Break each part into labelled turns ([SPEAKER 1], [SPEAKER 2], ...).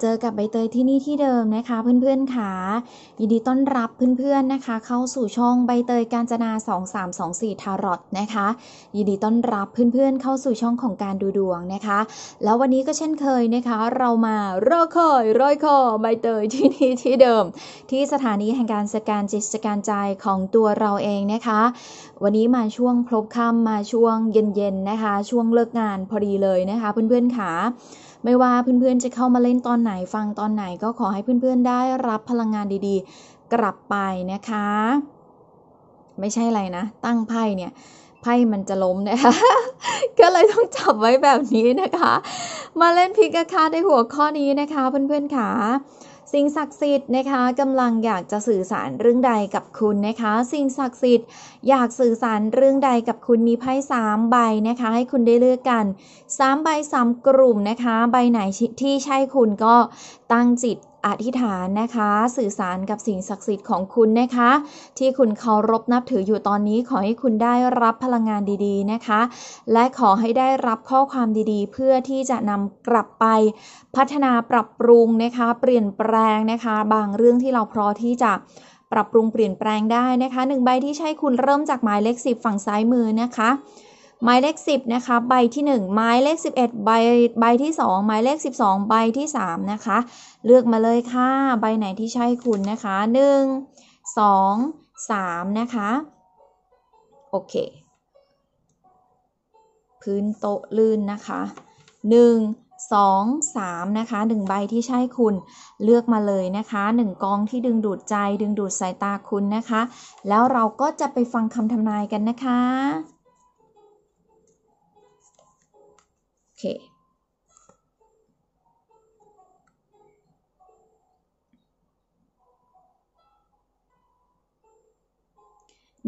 [SPEAKER 1] เจอกับใบเตยที่นี่ที่เดิมนะคะเพื่อนๆค่ะยินดีต้อนรับ เพื่อนๆนะคะ เข้าสู่ช่องใบเตยการจนา 2324 ทารอตนะคะยินดีต้อนรับเพื่อนๆ เข้าสู่ช่องของการดูดวงนะคะ แล้ววันนี้ก็เช่นเคยนะคะเรามารอคอย รอยคอใบเตยที่นี่ที่เดิม ที่สถานีแห่งการสแกนจิตสแกนใจของตัวเราเองนะคะ วันนี้มาช่วงพลบค่ำมาช่วงเย็นๆนะคะ ช่วงเลิกงานพอดีเลยนะคะเพื่อนๆค่ะไม่ว่า เพื่อนๆ จะเข้ามาเล่นตอนไหนฟังตอนไหนก็ขอให้เพื่อนๆได้รับพลังงานดีๆ กลับไปนะคะ ไม่ใช่อะไรนะ ตั้งไพ่เนี่ย ไพ่มันจะล้มนะคะก็เลยต้องจับไว้แบบนี้นะคะ มาเล่นพิกาคาในหัวข้อนี้นะคะ เพื่อนๆ ค่ะสิ่งศักดิ์สิทธิ์นะคะกำลังอยากจะสื่อสารเรื่องใดกับคุณนะคะ สิ่งศักดิ์สิทธิ์อยากสื่อสารเรื่องใดกับคุณมีไพ่สามใบนะคะ ให้คุณได้เลือกกันสามใบสามกลุ่มนะคะ ใบไหนที่ใช่คุณก็ตั้งจิตอธิษฐานนะคะ สื่อสารกับสิ่งศักดิ์สิทธิ์ของคุณนะคะ ที่คุณเคารพนับถืออยู่ตอนนี้ ขอให้คุณได้รับพลังงานดีๆนะคะ และขอให้ได้รับข้อความดีๆ เพื่อที่จะนำกลับไป พัฒนาปรับปรุงนะคะ เปลี่ยนแปลงนะคะ บางเรื่องที่เราพร้อที่จะปรับปรุงเปลี่ยนแปลงได้นะคะหนึ่งใบที่ใช้คุณเริ่มจากหมายเลขสิบฝั่งซ้ายมือนะคะหมายเลข10นะคะใบที่1หมายเลข11 ใบใบที่2หมายเลข 12 ใบที่3นะคะเลือกมาเลยค่ะใบไหนที่ใช่คุณนะคะ1 2 3นะคะโอเคพื้นโต๊ะลื่นนะคะ1 2 3นะคะ1ใบที่ใช่คุณ เลือกมาเลยนะคะ1กองที่ดึงดูดใจดึงดูดสายตาคุณนะคะแล้วเราก็จะไปฟังคำทำนายกันนะคะค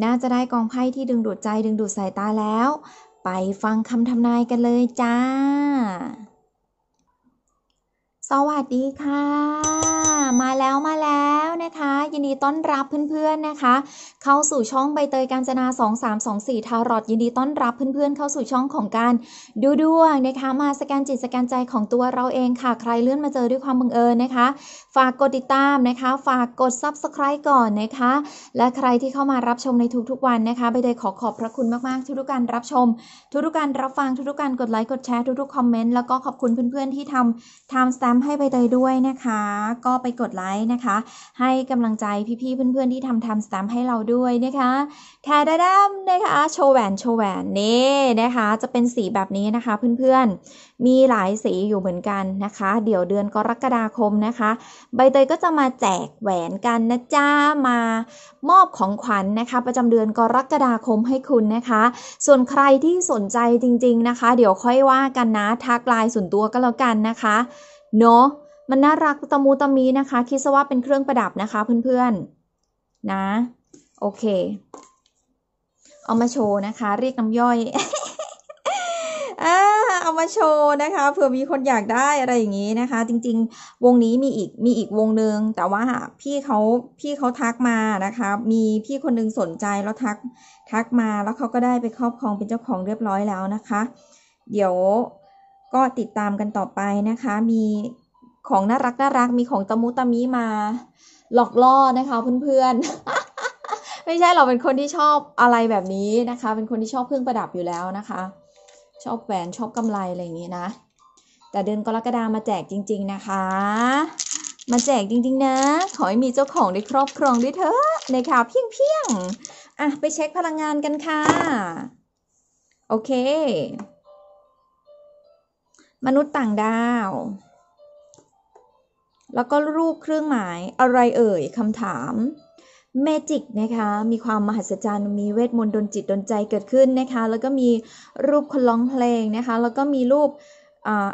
[SPEAKER 1] น่าจะได้กองไพ่ที่ดึงดูดใจดึงดูดสายตาแล้ว ไปฟังคำทำนายกันเลยจ้าสวัสดีค่ะ มาแล้วมาแล้วนะคะ ยินดีต้อนรับเพื่อนๆนะคะ เข้าสู่ช่องใบเตยกาญจนา 2324ทารอดยินดีต้อนรับเพื่อนๆ เข้าสู่ช่องของการ ดูดวงนะคะมาสแกนจิตสแกนใจของตัวเราเองค่ะใครเลื่อนมาเจอด้วยความบังเอิญนะคะ ฝากกดติดตามนะคะฝากกด subscribe ก่อนนะคะ และใครที่เข้ามารับชมในทุกๆวันนะคะใบเตยขอขอบพระคุณมากๆทุกๆการรับชม ทุกๆการรับฟังทุกๆการกดไลค์กดแชร์ทุกๆคอมเมนต์แล้วก็ขอบคุณเพื่อนๆที่ทำ time stamp ให้ใบเตยด้วยนะคะ ก็ไปกดไลค์นะคะ ให้กำลังใจพี่ๆ เพื่อนๆที่ทำทำสแตมป์ให้เราด้วยนะคะแคดดัมนะคะโชว์แหวนโชว์แหวนนี่นะคะ จะเป็นสีแบบนี้นะคะ เพื่อนๆมีหลายสีอยู่เหมือนกันนะคะ เดี๋ยวเดือนกรกฎาคมนะคะ ใบเตยก็จะมาแจกแหวนกันนะจ้ามามอบของขวัญนนะคะ ประจำเดือนกรกฎาคมให้คุณนะคะ ส่วนใครที่สนใจจริงๆนะคะ เดี๋ยวค่อยว่ากันนะ ทักไลน์ส่วนตัวก็แล้วกันนะคะเนาะมันน่ารักตะมูตะมีนะคะ คิดซะว่าเป็นเครื่องประดับนะคะเพื่อนๆนะโอเคเอามาโชว์นะคะ เรียกน้ำย่อยเอามาโชว์นะคะ เผื่อมีคนอยากได้อะไรอย่างนี้นะคะ จริงๆวงนี้มีอีกมีอีกวงหนึ่งแต่ว่าพี่เขาพี่เขาทักมานะคะ มีพี่คนนึงสนใจแล้วทักทักมาแล้วเขาก็ได้ไปครอบครองเป็นเจ้าของเรียบร้อยแล้วนะคะ เดี๋ยวก็ติดตามกันต่อไปนะคะ มีของน่ารักน่ารักมีของตะมุตะมิมา หลอกล่อนะคะเพื่อนๆ ไม่ใช่เราเป็นคนที่ชอบอะไรแบบนี้นะคะ เป็นคนที่ชอบเครื่องประดับอยู่แล้วนะคะ ชอบแหวนชอบกำไรอะไรอย่างนี้นะ แต่เดือนกรกฎามาแจกจริงๆ นะคะ มาแจกจริงๆ นะ ขอให้มีเจ้าของได้ครอบครองด้วยเถอะนะคะ เพียงเพียงอ่ะไปเช็คพลังงานกันค่ะ โอเคมนุษย์ต่างดาว แล้วก็รูปเครื่องหมายอะไรเอ่ยคำถามเมจิกนะคะ มีความมหัศจรรย์ มีเวทมนต์ดนจิตดนใจเกิดขึ้นนะคะ แล้วก็มีรูปคนร้องเพลงนะคะ แล้วก็มีรูป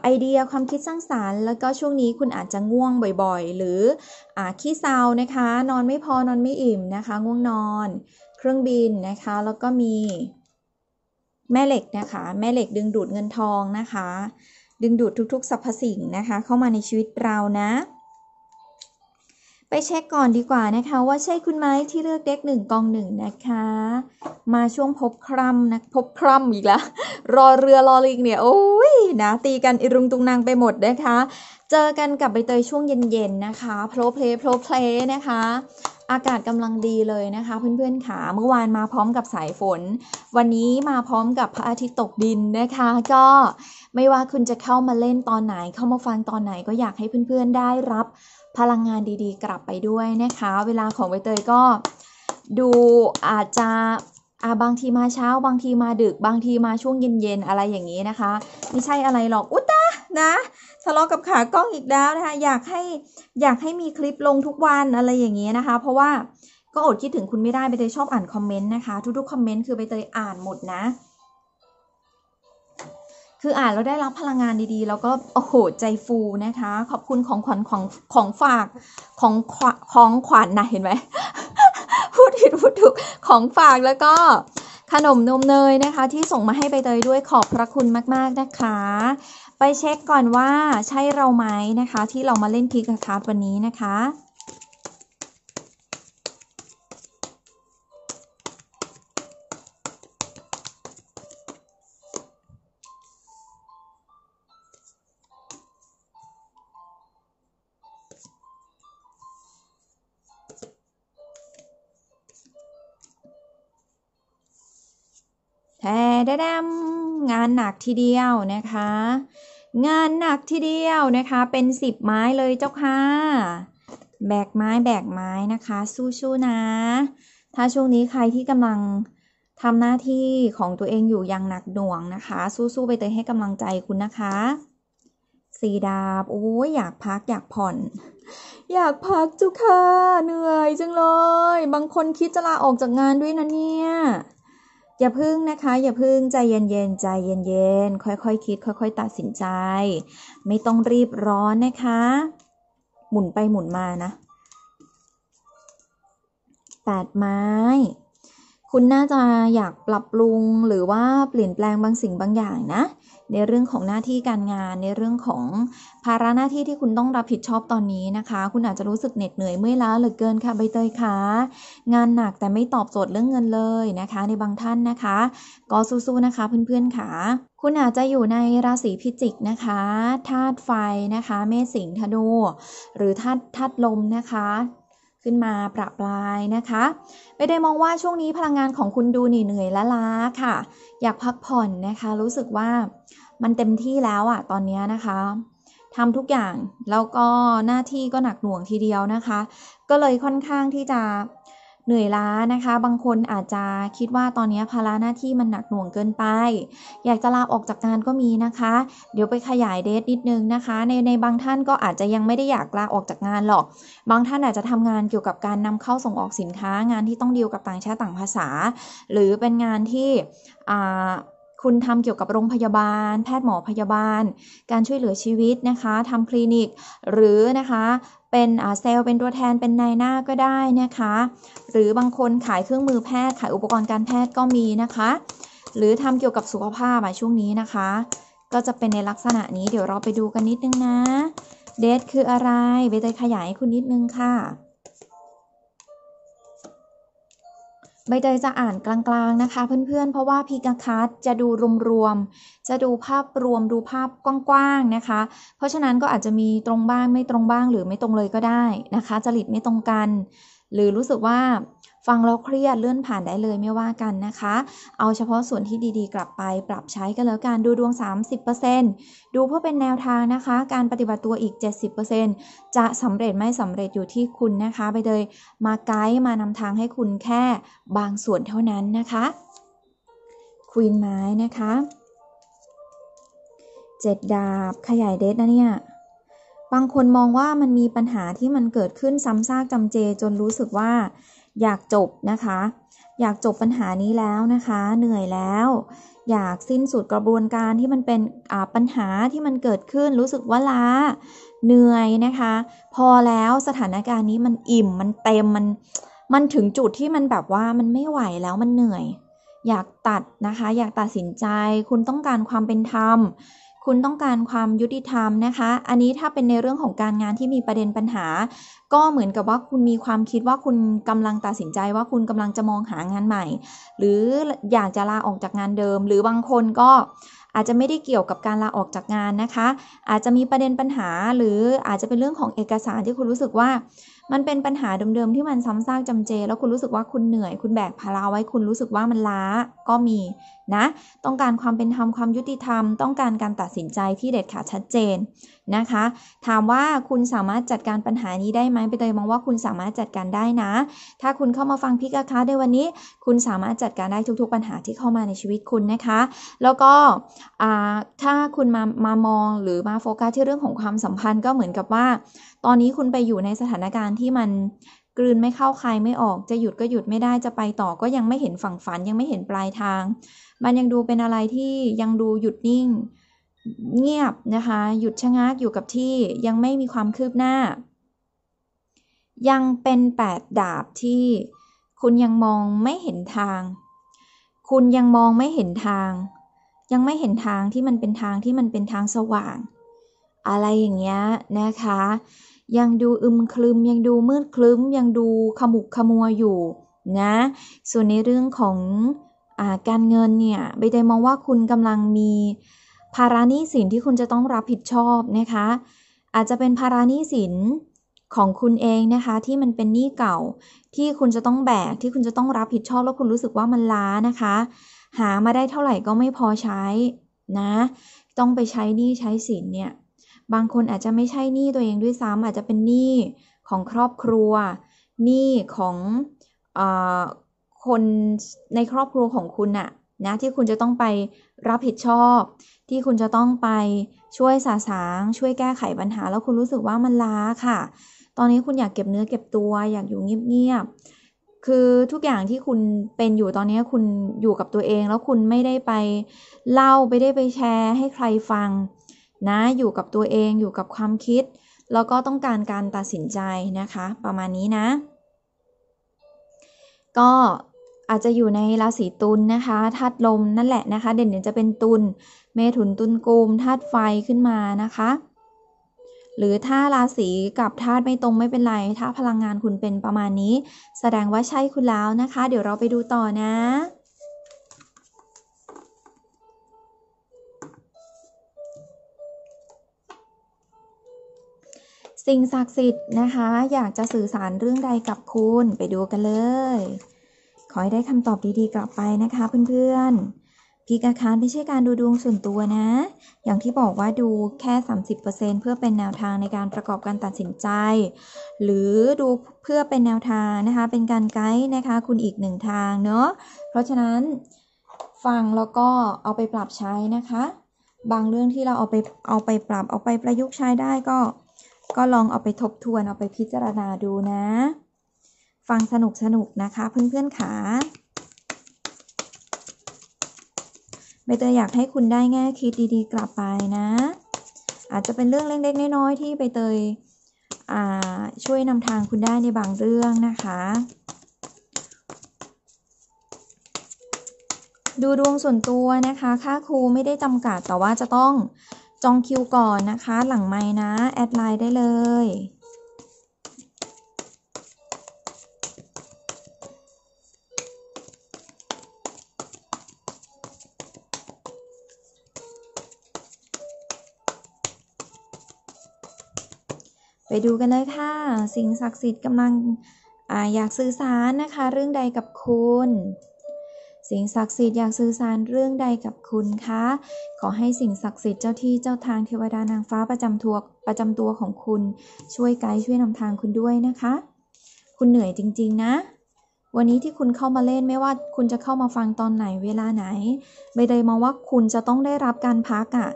[SPEAKER 1] ไอเดียความคิดสร้างสารรค์ แล้วก็ช่วงนี้คุณอาจจะง่วงบ่อยๆ หรืออขี้เศร้านะคะ นอนไม่พอนอนไม่อิ่มนะคะ ง่วงนอน เครื่องบินนะคะ แล้วก็มีแม่เหล็กนะคะ แม่เหล็กดึงดูดเงินทองนะคะดึง ดูดทุก ๆสรรพสิ่งนะคะ เข้ามาในชีวิตเรานะ ไปเช็คก่อนดีกว่านะคะ ว่าใช่คุณไหมที่เลือกเด็กหนึ่ง กองหนึ่งนะคะ มาช่วงพบคร่ำนะพบคร่ำอีกแล้ว รอ เรือรอลิงเนี่ย โอ้ยนะตีกันอิรุงตุงนาง ไปหมดนะคะ เจอกันกับใบเตยช่วงเย็น ๆ นะคะโพลเพลโพลเพลนะคะอากาศกำลังดีเลยนะคะเพื่อนๆค่ะเมื่อวานมาพร้อมกับสายฝน วันนี้มาพร้อมกับพระอาทิตย์ตกดินนะคะก็ไม่ว่าคุณจะเข้ามาเล่นตอนไหนเข้ามาฟังตอนไหนก็อยากให้เพื่อนๆ ได้รับพลังงานดีๆ กลับไปด้วยนะคะ เวลาของใบเตยก็ดูอาจจะอาบางทีมาเช้า บางทีมาดึก บางทีมาช่วงเย็นๆอะไรอย่างนี้นะคะไม่ใช่อะไรหรอกอุตตานะทะเลาะกับขากล้องอีกแล้วนะคะอยากให้อยากให้มีคลิปลงทุกวันอะไรอย่างเงี้ยนะคะ เพราะว่าก็อดคิดถึงคุณไม่ได้ไปเตยชอบอ่านคอมเมนต์นะคะ ทุกๆคอมเมนต์คือไปเตยอ่านหมดนะ คืออ่านแล้วได้รับพลังงานดีๆ แล้วก็โอ้โหใจฟูนะคะ ขอบคุณของขวัญของของฝากของของขวัญนนะเห็นไหมพูดผิดพูดถูกของฝากแล้วก็ขนมนมเนยนะคะ ที่ส่งมาให้ใบเตยด้วยขอบพระคุณมากๆนะคะไปเช็คก่อนว่า ใช่เราไหมนะคะ ที่เรามาเล่นพิกทัศน์วันนี้นะคะแฮ่ดดมงานหนักทีเดียวนะคะ งานหนักทีเดียวนะคะ เป็นสิบไม้เลยเจ้าค่ะแบกไม้แบกไม้นะคะ สู้ ๆ นะ ถ้าช่วงนี้ใครที่กำลังทำหน้าที่ของตัวเองอยู่อย่างหนักหน่วงนะคะ สู้ ๆไปเตยให้กำลังใจคุณนะคะ สีดาบโอ้ยอยากพักอยากผ่อน อยากพักจุค่ะเหนื่อยจังเลย บางคนคิดจะลาออกจากงานด้วยนะเนี่ยอย่าพึ่งนะคะ อย่าพึ่งใจเย็นๆ ใจเย็นๆ ค่อยๆคคิดค่อยๆตัดสินใจ ไม่ต้องรีบร้อนนะคะ หมุนไปหมุนมานะแปดไม้คุณน่าจะอยากปรับปรุงหรือว่าเปลี่ยนแปลงบางสิ่งบางอย่างนะ ในเรื่องของหน้าที่การงานในเรื่องของภาระหน้าที่ที่คุณต้องรับผิดชอบตอนนี้นะคะ คุณอาจจะรู้สึกเหน็ดเหนื่อยเมื่อยล้าเหลือเกินค่ะใบเตยคะงานหนักแต่ไม่ตอบโจทย์เรื่องเงินเลยนะคะ ในบางท่านนะคะก็สู้ๆนะคะเพื่อนๆค่ะคุณอาจจะอยู่ในราศีพิจิกนะคะธาตุไฟนะคะ เมษสิงธนูหรือธาตุธาตุลมนะคะขึ้นมาประปรายนะคะไปได้มองว่าช่วงนี้พลังงานของคุณดูเหนื่อยและล้าค่ะ อยากพักผ่อนนะคะ รู้สึกว่ามันเต็มที่แล้วอะตอนนี้นะคะทำทุกอย่าง แล้วก็หน้าที่ก็หนักหน่วงทีเดียวนะคะ ก็เลยค่อนข้างที่จะเหนื่อยล้านะคะบางคนอาจจะคิดว่าตอนนี้ภาระหน้าที่มันหนักหน่วงเกินไป อยากจะลาออกจากงานก็มีนะคะเดี๋ยวไปขยายเดทนิดนึงนะคะ ในในบางท่านก็อาจจะยังไม่ได้อยากลาออกจากงานหรอก บางท่านอาจจะทำงานเกี่ยวกับการนำเข้าส่งออกสินค้างานที่ต้องดีลกับต่างชาติต่างภาษา หรือเป็นงานที่อ่าคุณทำเกี่ยวกับโรงพยาบาล แพทย์หมอพยาบาล การช่วยเหลือชีวิตนะคะ ทำคลินิก หรือนะคะเป็นเซลล์เป็นตัวแทนเป็นนายหน้าก็ได้นะคะ หรือบางคนขายเครื่องมือแพทย์ขายอุปกรณ์การแพทย์ก็มีนะคะ หรือทำเกี่ยวกับสุขภาพอะช่วงนี้นะคะ ก็จะเป็นในลักษณะนี้ เดี๋ยวเราไปดูกันนิดนึงนะเดทคืออะไรไปเตยขยายคุณนิดนึงค่ะใบเตยจะอ่านกลางๆ นะคะ เพื่อนๆ เพราะว่าพีกคัสจะดูรวม ๆ จะดูภาพรวมดูภาพกว้างๆนะคะ เพราะฉะนั้นก็อาจจะมีตรงบ้างไม่ตรงบ้าง หรือไม่ตรงเลยก็ได้นะคะจริตไม่ตรงกัน หรือรู้สึกว่าฟังแล้วเครียดเลื่อนผ่านได้เลยไม่ว่ากันนะคะ เอาเฉพาะส่วนที่ดีๆ กลับไปปรับใช้กันแล้วกัน ดูดวง 30%ดูเพื่อเป็นแนวทางนะคะ การปฏิบัติตัวอีก 70%จะสำเร็จไม่สำเร็จอยู่ที่คุณนะคะ ไปเลยมาไกด์มานำทางให้คุณแค่บางส่วนเท่านั้นนะคะควีนไม้นะคะเจ็ดดาบ ขยายเดชนะเนี่ย บางคนมองว่ามันมีปัญหาที่มันเกิดขึ้นซ้ำซากจำเจจนรู้สึกว่าอยากจบนะคะ อยากจบปัญหานี้แล้วนะคะ เหนื่อยแล้ว อยากสิ้นสุดกระบวนการที่มันเป็นปัญหาที่มันเกิดขึ้น รู้สึกว่าล้า เหนื่อยนะคะ พอแล้วสถานการณ์นี้มันอิ่มมันเต็มมัน มันถึงจุดที่มันแบบว่ามันไม่ไหวแล้วมันเหนื่อย อยากตัดนะคะ อยากตัดสินใจ คุณต้องการความเป็นธรรมคุณต้องการความยุติธรรมนะคะ อันนี้ถ้าเป็นในเรื่องของการงานที่มีประเด็นปัญหา ก็เหมือนกับว่าคุณมีความคิดว่าคุณกำลังตัดสินใจว่าคุณกำลังจะมองหางานใหม่ หรืออยากจะลาออกจากงานเดิม หรือบางคนก็อาจจะไม่ได้เกี่ยวกับการลาออกจากงานนะคะ อาจจะมีประเด็นปัญหา หรืออาจจะเป็นเรื่องของเอกสารที่คุณรู้สึกว่ามันเป็นปัญหาเดิมๆที่มันซ้ำซากจำเจ แล้วคุณรู้สึกว่าคุณเหนื่อย คุณแบกภาระไว้ คุณรู้สึกว่ามันล้า ก็มีนะต้องการความเป็นธรรมความยุติธรรม ต้องการการตัดสินใจที่เด็ดขาดชัดเจนนะคะ ถามว่าคุณสามารถจัดการปัญหานี้ได้ไหมไปเตยมองว่าคุณสามารถจัดการได้นะ ถ้าคุณเข้ามาฟังพิกาคะในวันนี้คุณสามารถจัดการได้ทุกๆปัญหาที่เข้ามาในชีวิตคุณนะคะ แล้วก็ถ้าคุณมามามองหรือมาโฟกัสที่เรื่องของความสัมพันธ์ก็เหมือนกับว่า ตอนนี้คุณไปอยู่ในสถานการณ์ที่มันกลืนไม่เข้าคายไม่ออก จะหยุดก็หยุดไม่ได้จะไปต่อ ก็ยังไม่เห็นฝั่งฝันยังไม่เห็นปลายทางมันยังดูเป็นอะไรที่ยังดูหยุดนิ่ง เงียบนะคะ หยุดชะงักอยู่กับที่ยังไม่มีความคืบหน้า ยังเป็นแปดาบที่ คุณยังมองไม่เห็นทาง คุณยังมองไม่เห็นทาง ยังไม่เห็นทางที่มันเป็นทางที่มันเป็นทางสว่าง อะไรอย่างเงี้ยนะคะ ยังดูอึมครึมยังดูมืดคลึ้ม ยังดูขมุกขมัวอยู่นะส่วนในเรื่องของการเงินเนี่ย ใบเตยมองว่าคุณกำลังมีภาระหนี้สิน ที่คุณจะต้องรับผิดชอบนะคะ อาจจะเป็นภาระหนี้สินของคุณเองนะคะที่มันเป็นหนี้เก่าที่คุณจะต้องแบกที่คุณจะต้องรับผิดชอบแล้วคุณรู้สึกว่ามันล้านะคะ หามาได้เท่าไหร่ก็ไม่พอใช้นะต้องไปใช้หนี้ใช้สินเนี่ยบางคนอาจจะไม่ใช่หนี้ตัวเองด้วยซ้ำอาจจะเป็นหนี้ของครอบครัวหนี้ของอคนในครอบครัวของคุณอะนะที่คุณจะต้องไปรับผิดชอบ ที่คุณจะต้องไปช่วยสาสางช่วยแก้ไขปัญหา แล้วคุณรู้สึกว่ามันล้าค่ะ ตอนนี้คุณอยากเก็บเนื้อเก็บตัวอยากอยู่เงียบๆคือทุกอย่างที่คุณเป็นอยู่ตอนนี้คุณอยู่กับตัวเอง แล้วคุณไม่ได้ไปเล่า ไม่ได้ไปแชร์ ให้ใครฟัง นะอยู่กับตัวเองอยู่กับความคิดแล้วก็ต้องการการตัดสินใจนะคะ ประมาณนี้นะ ก็อาจจะอยู่ในราศีตุลนนะคะธาตุลม นั่นแหละนะคะ เด่นๆจะเป็นตุลเมถุนตุลกุมธาตุไฟขึ้นมานะคะ หรือถ้าราศีกับธาตุไม่ตรงไม่เป็นไร ถ้าพลังงานคุณเป็นประมาณนี้ แสดงว่าใช่คุณแล้วนะคะ เดี๋ยวเราไปดูต่อนะ สิ่งศักดิ์สิทธิ์นะคะ อยากจะสื่อสารเรื่องใดกับคุณไปดูกันเลยขอให้ได้คำตอบดีๆกลับไปนะคะเพื่อนๆพีกอาคารไม่ใช่การดูดวงส่วนตัวนะ อย่างที่บอกว่าดูแค่30%เพื่อเป็นแนวทางในการประกอบการตัดสินใจ หรือดูเพื่อเป็นแนวทางนะคะ เป็นการไกด์นะคะ คุณอีกหนึ่งทางเนาะ เพราะฉะนั้น ฟังแล้วก็เอาไปปรับใช้นะคะ บางเรื่องที่เราเอาไปเอาไปปรับเอาไปประยุกต์ใช้ได้ก็ ก็ลองเอาไปทบทวนเอาไปพิจารณาดูนะฟังสนุกสนุกนะคะ เพื่อนๆขาใบเตยอยากให้คุณได้แง่คิดดีๆ กลับไปนะ อาจจะเป็นเรื่องเล็กๆน้อยๆ ที่ใบเตยช่วยนำทางคุณได้ในบางเรื่องนะคะ ดูดวงส่วนตัวนะคะ ค่าครูไม่ได้จำกัดแต่ว่าจะต้องจองคิวก่อนนะคะ หลังไม้นะ แอดไลน์ได้เลยไปดูกันเลยค่ะ สิ่งศักดิ์สิทธิ์กำลังออยากสื่อสารนะคะ เรื่องใดกับคุณ สิ่งศักดิ์สิทธิ์อยากสื่อสารเรื่องใดกับคุณคะ ขอให้สิ่งศักดิ์สิทธิ์เจ้าที่เจ้าทางเทวดานางฟ้าประจำทัวประจำตัวของคุณช่วยไกด์ช่วยนำทางคุณด้วยนะคะ คุณเหนื่อยจริง ๆนะ วันนี้ที่คุณเข้ามาเล่นไม่ว่าคุณจะเข้ามาฟังตอนไหนเวลาไหนม่เดยมองว่าคุณจะต้องได้รับการพักอะ่ะ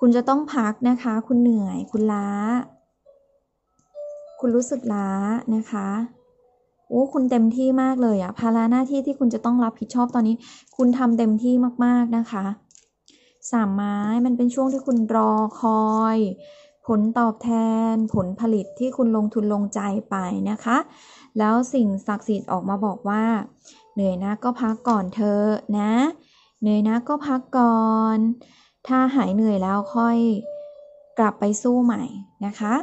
[SPEAKER 1] คุณจะต้องพักนะคะ คุณเหนื่อย คุณล้าคุณรู้สึกล้านะคะโอ้คุณเต็มที่มากเลยอะภาระหน้าที่ที่คุณจะต้องรับผิดชอบตอนนี้ คุณทำเต็มที่มากๆนะคะ สามไม้ มันเป็นช่วงที่คุณรอคอย ผลตอบแทนผลผลิตที่คุณลงทุนลงใจไปนะคะ แล้วสิ่งศักดิ์สิทธิ์ออกมาบอกว่า เหนื่อยนะ ก็พักก่อนเธอนะ เหนื่อยนะ ก็พักก่อน ถ้าหายเหนื่อยแล้วค่อยกลับไปสู้ใหม่นะคะ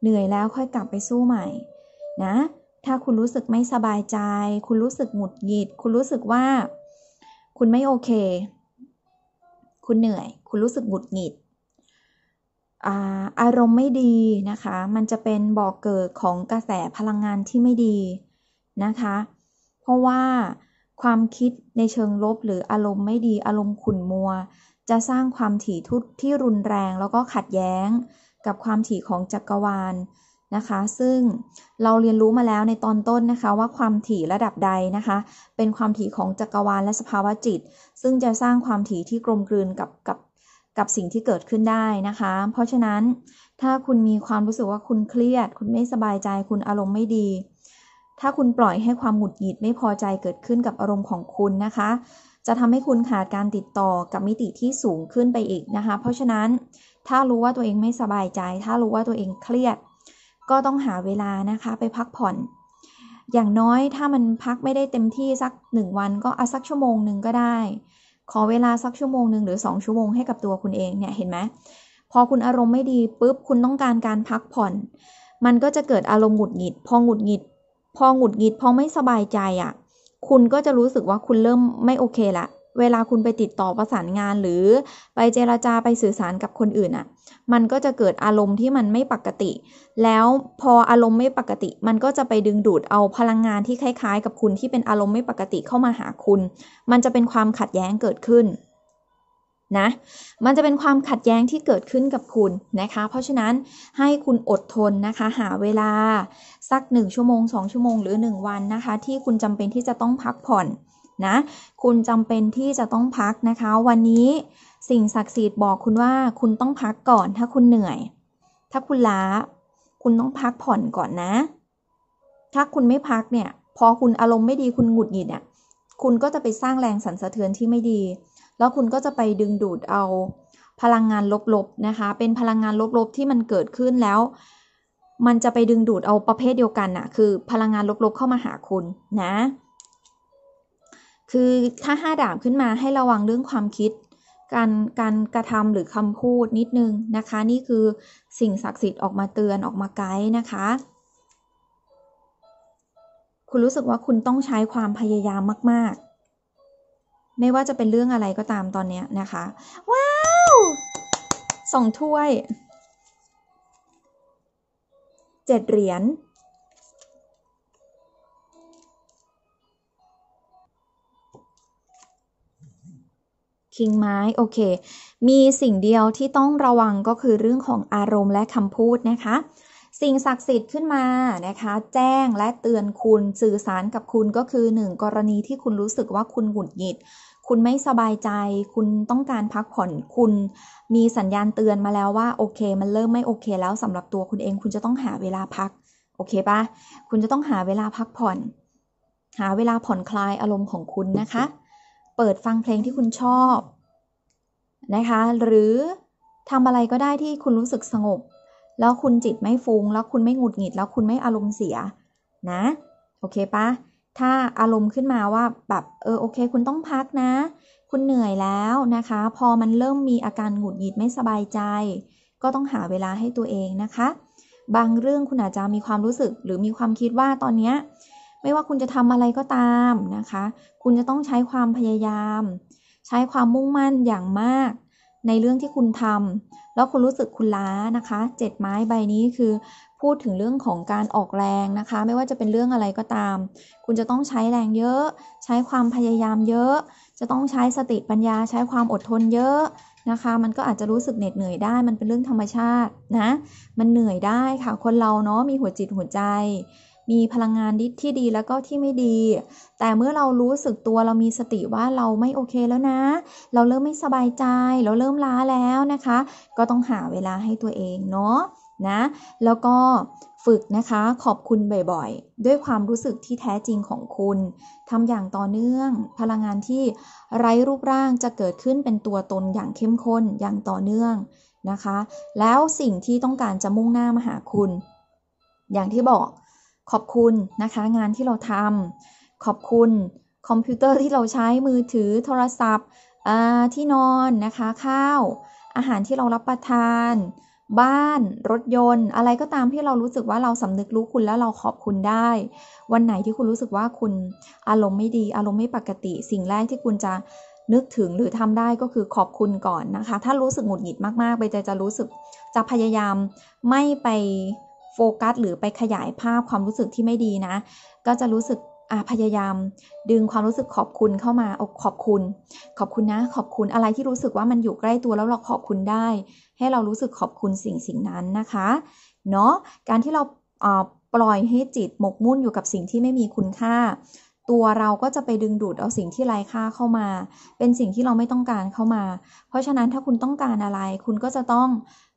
[SPEAKER 1] เหนื่อยแล้วค่อยกลับไปสู้ใหม่ นะ ถ้าคุณรู้สึกไม่สบายใจ คุณรู้สึกหงุดหงิด คุณรู้สึกว่า คุณไม่โอเค คุณเหนื่อย คุณรู้สึกหงุดหงิด อารมณ์ไม่ดีนะคะ มันจะเป็นบ่อกเกิดของกระแสพลังงานที่ไม่ดีนะคะ เพราะว่าความคิดในเชิงลบหรืออารมณ์ไม่ดี อารมณ์ขุ่นมัว จะสร้างความถี่ทุดที่รุนแรงแล้วก็ขัดแย้งกับความถี่ของจักรวาลนะคะ ซึ่งเราเรียนรู้มาแล้วในตอนต้นนะคะว่าความถี่ระดับใดนะคะ เป็นความถี่ของจักรวาลและสภาวะจิต ซึ่งจะสร้างความถี่ที่กลมกลืนกับกับกับสิ่งที่เกิดขึ้นได้นะคะ เพราะฉะนั้น ถ้าคุณมีความรู้สึกว่าคุณเครียด คุณไม่สบายใจคุณอารมณ์ไม่ดี ถ้าคุณปล่อยให้ความหงุดหงิดไม่พอใจเกิดขึ้นกับอารมณ์ของคุณนะคะ จะทำให้คุณขาดการติดต่อกับมิติที่สูงขึ้นไปอีกนะคะ เพราะฉะนั้นถ้ารู้ว่าตัวเองไม่สบายใจ ถ้ารู้ว่าตัวเองเครียด ก็ต้องหาเวลานะคะ ไปพักผ่อน อย่างน้อยถ้ามันพักไม่ได้เต็มที่สัก1วัน ก็เอาสักชั่วโมงหนึ่งก็ได้ ขอเวลาสักชั่วโมงหนึ่งหรือ2ชั่วโมงให้กับตัวคุณเองเนี่ย เห็นไหม พอคุณอารมณ์ไม่ดีปุ๊บคุณต้องการการพักผ่อน มันก็จะเกิดอารมณ์หงุดหงิด พอหงุดหงิด พอหงุดหงิด พอไม่สบายใจอะ่ะ คุณก็จะรู้สึกว่าคุณเริ่มไม่โอเคละเวลาคุณไปติดต่อประสานงานหรือไปเจราจาไปสื่อสารกับคนอื่นอะ่ะ มันก็จะเกิดอารมณ์ที่มันไม่ปกติ แล้วพออารมณ์ไม่ปกติ มันก็จะไปดึงดูดเอาพลังงานที่คล้าย ๆ กับคุณที่เป็นอารมณ์ไม่ปกติเข้ามาหาคุณ มันจะเป็นความขัดแย้งเกิดขึ้นนะ มันจะเป็นความขัดแย้งที่เกิดขึ้นกับคุณนะคะ เพราะฉะนั้นให้คุณอดทนนะคะ หาเวลาสัก 1 ชั่วโมง 2 ชั่วโมง หรือ 1 วันนะคะที่คุณจำเป็นที่จะต้องพักผ่อนนะ คุณจำเป็นที่จะต้องพักนะคะ วันนี้สิ่งศักดิ์สิทธิ์บอกคุณว่าคุณต้องพักก่อน ถ้าคุณเหนื่อย ถ้าคุณล้า คุณต้องพักผ่อนก่อนนะ ถ้าคุณไม่พักเนี่ย พอคุณอารมณ์ไม่ดีคุณหงุดหงิดเนี่ยคุณก็จะไปสร้างแรงสันสะเทือนที่ไม่ดี แล้วคุณก็จะไปดึงดูดเอา พลังงานลบๆนะคะ เป็นพลังงานลบๆที่มันเกิดขึ้นแล้ว มันจะไปดึงดูดเอาประเภทเดียวกันน่ะคือ พลังงานลบๆเข้ามาหาคุณนะคือถ้าห้าดาบขึ้นมาให้ระวังเรื่องความคิด การการกระทำหรือคำพูดนิดนึงนะคะ นี่คือสิ่งศักดิ์สิทธิ์ออกมาเตือนออกมาไกด์นะคะ คุณรู้สึกว่าคุณต้องใช้ความพยายามมากๆ ไม่ว่าจะเป็นเรื่องอะไรก็ตามตอนนี้นะคะ ว้าวสองถ้วย เจ็ดเหรียญคิงไม้โอเคมีสิ่งเดียวที่ต้องระวังก็คือเรื่องของอารมณ์และคำพูดนะคะ สิ่งศักดิ์สิทธิ์ขึ้นมานะคะ แจ้งและเตือนคุณสื่อสารกับคุณก็คือ 1 กรณีที่คุณรู้สึกว่าคุณหงุดหงิด คุณไม่สบายใจ คุณต้องการพักผ่อนคุณ มีสัญญาณเตือนมาแล้วว่าโอเค มันเริ่มไม่โอเค แล้วสำหรับตัวคุณเองคุณจะต้องหาเวลาพักโอเคปะคุณจะต้องหาเวลาพักผ่อน หาเวลาผ่อนคลายอารมณ์ของคุณนะคะเปิดฟังเพลงที่คุณชอบนะคะ หรือทำอะไรก็ได้ที่คุณรู้สึกสงบ แล้วคุณจิตไม่ฟุง้งแล้วคุณไม่หงุดหงิด แล้วคุณไม่อารมณ์เสียนะ โอเคปะถ้าอารมณ์ขึ้นมาว่า แบบเออโอเคคุณต้องพักนะ คุณเหนื่อยแล้วนะคะ พอมันเริ่มมีอาการหงุดหงิด ไม่สบายใจ ก็ต้องหาเวลาให้ตัวเองนะคะ บางเรื่องคุณอาจจะมีความรู้สึก หรือมีความคิดว่าตอนเนี้ยไม่ว่าคุณจะทำอะไรก็ตามนะคะ คุณจะต้องใช้ความพยายาม ใช้ความมุ่งมั่นอย่างมาก ในเรื่องที่คุณทำแล้วคุณรู้สึกคุณล้านะคะเจ็ดไม้ใบนี้คือพูดถึงเรื่องของการออกแรงนะคะ ไม่ว่าจะเป็นเรื่องอะไรก็ตาม คุณจะต้องใช้แรงเยอะ ใช้ความพยายามเยอะ จะต้องใช้สติปัญญา ใช้ความอดทนเยอะนะคะ มันก็อาจจะรู้สึกเหน็ดเหนื่อยได้ มันเป็นเรื่องธรรมชาตินะ มันเหนื่อยได้ค่ะ คนเราเนาะ มีหัวจิตหัวใจมีพลังงานที่ดีแล้วก็ที่ไม่ดี แต่เมื่อเรารู้สึกตัวเรามีสติว่าเราไม่โอเคแล้วนะ เราเริ่มไม่สบายใจ เราเริ่มล้าแล้วนะคะ ก็ต้องหาเวลาให้ตัวเองเนาะ นะ แล้วก็ฝึกนะคะขอบคุณบ่อยๆ ด้วยความรู้สึกที่แท้จริงของคุณ ทำอย่างต่อเนื่อง พลังงานที่ไร้รูปร่างจะเกิดขึ้นเป็นตัวตนอย่างเข้มข้นอย่างต่อเนื่องนะคะ แล้วสิ่งที่ต้องการจะมุ่งหน้ามาหาคุณ อย่างที่บอกขอบคุณนะคะงานที่เราทำขอบคุณคอมพิวเตอร์ที่เราใช้มือถือโทรศัพท์ที่นอนนะคะ ข้าวอาหารที่เรารับประทาน บ้านรถยนต์อะไรก็ตามที่เรารู้สึกว่าเราสำนึกรู้คุณแล้วเราขอบคุณได้ วันไหนที่คุณรู้สึกว่าคุณอารมณ์ไม่ดีอารมณ์ไม่ปกติ สิ่งแรกที่คุณจะนึกถึงหรือทำได้ก็คือขอบคุณก่อนนะคะ ถ้ารู้สึกหงุดหงิดมากๆ ไปจะจะรู้สึกจะพยายามไม่ไปกัสหรือไปขยายภาพความรู้สึกที่ไม่ดีนะ ก็จะรู้สึกพยายามดึงความรู้สึกขอบคุณเข้ามาอขอบคุณ ขอบคุณนะขอบคุณอะไรที่รู้สึกว่ามันอยู่ใกล้ตัวแล้วเราขอบคุณได้ให้เรารู้สึกขอบคุณสิ่งสิ่งนั้นนะคะเนาะการที่เราปล่อยให้จิตหมกมุ่นอยู่กับสิ่งที่ไม่มีคุณค่า ตัวเราก็จะไปดึงดูดเอาสิ่งที่ไร้ค่าเข้ามา เป็นสิ่งที่เราไม่ต้องการเข้ามา เพราะฉะนั้นถ้าคุณต้องการอะไรคุณก็จะต้อง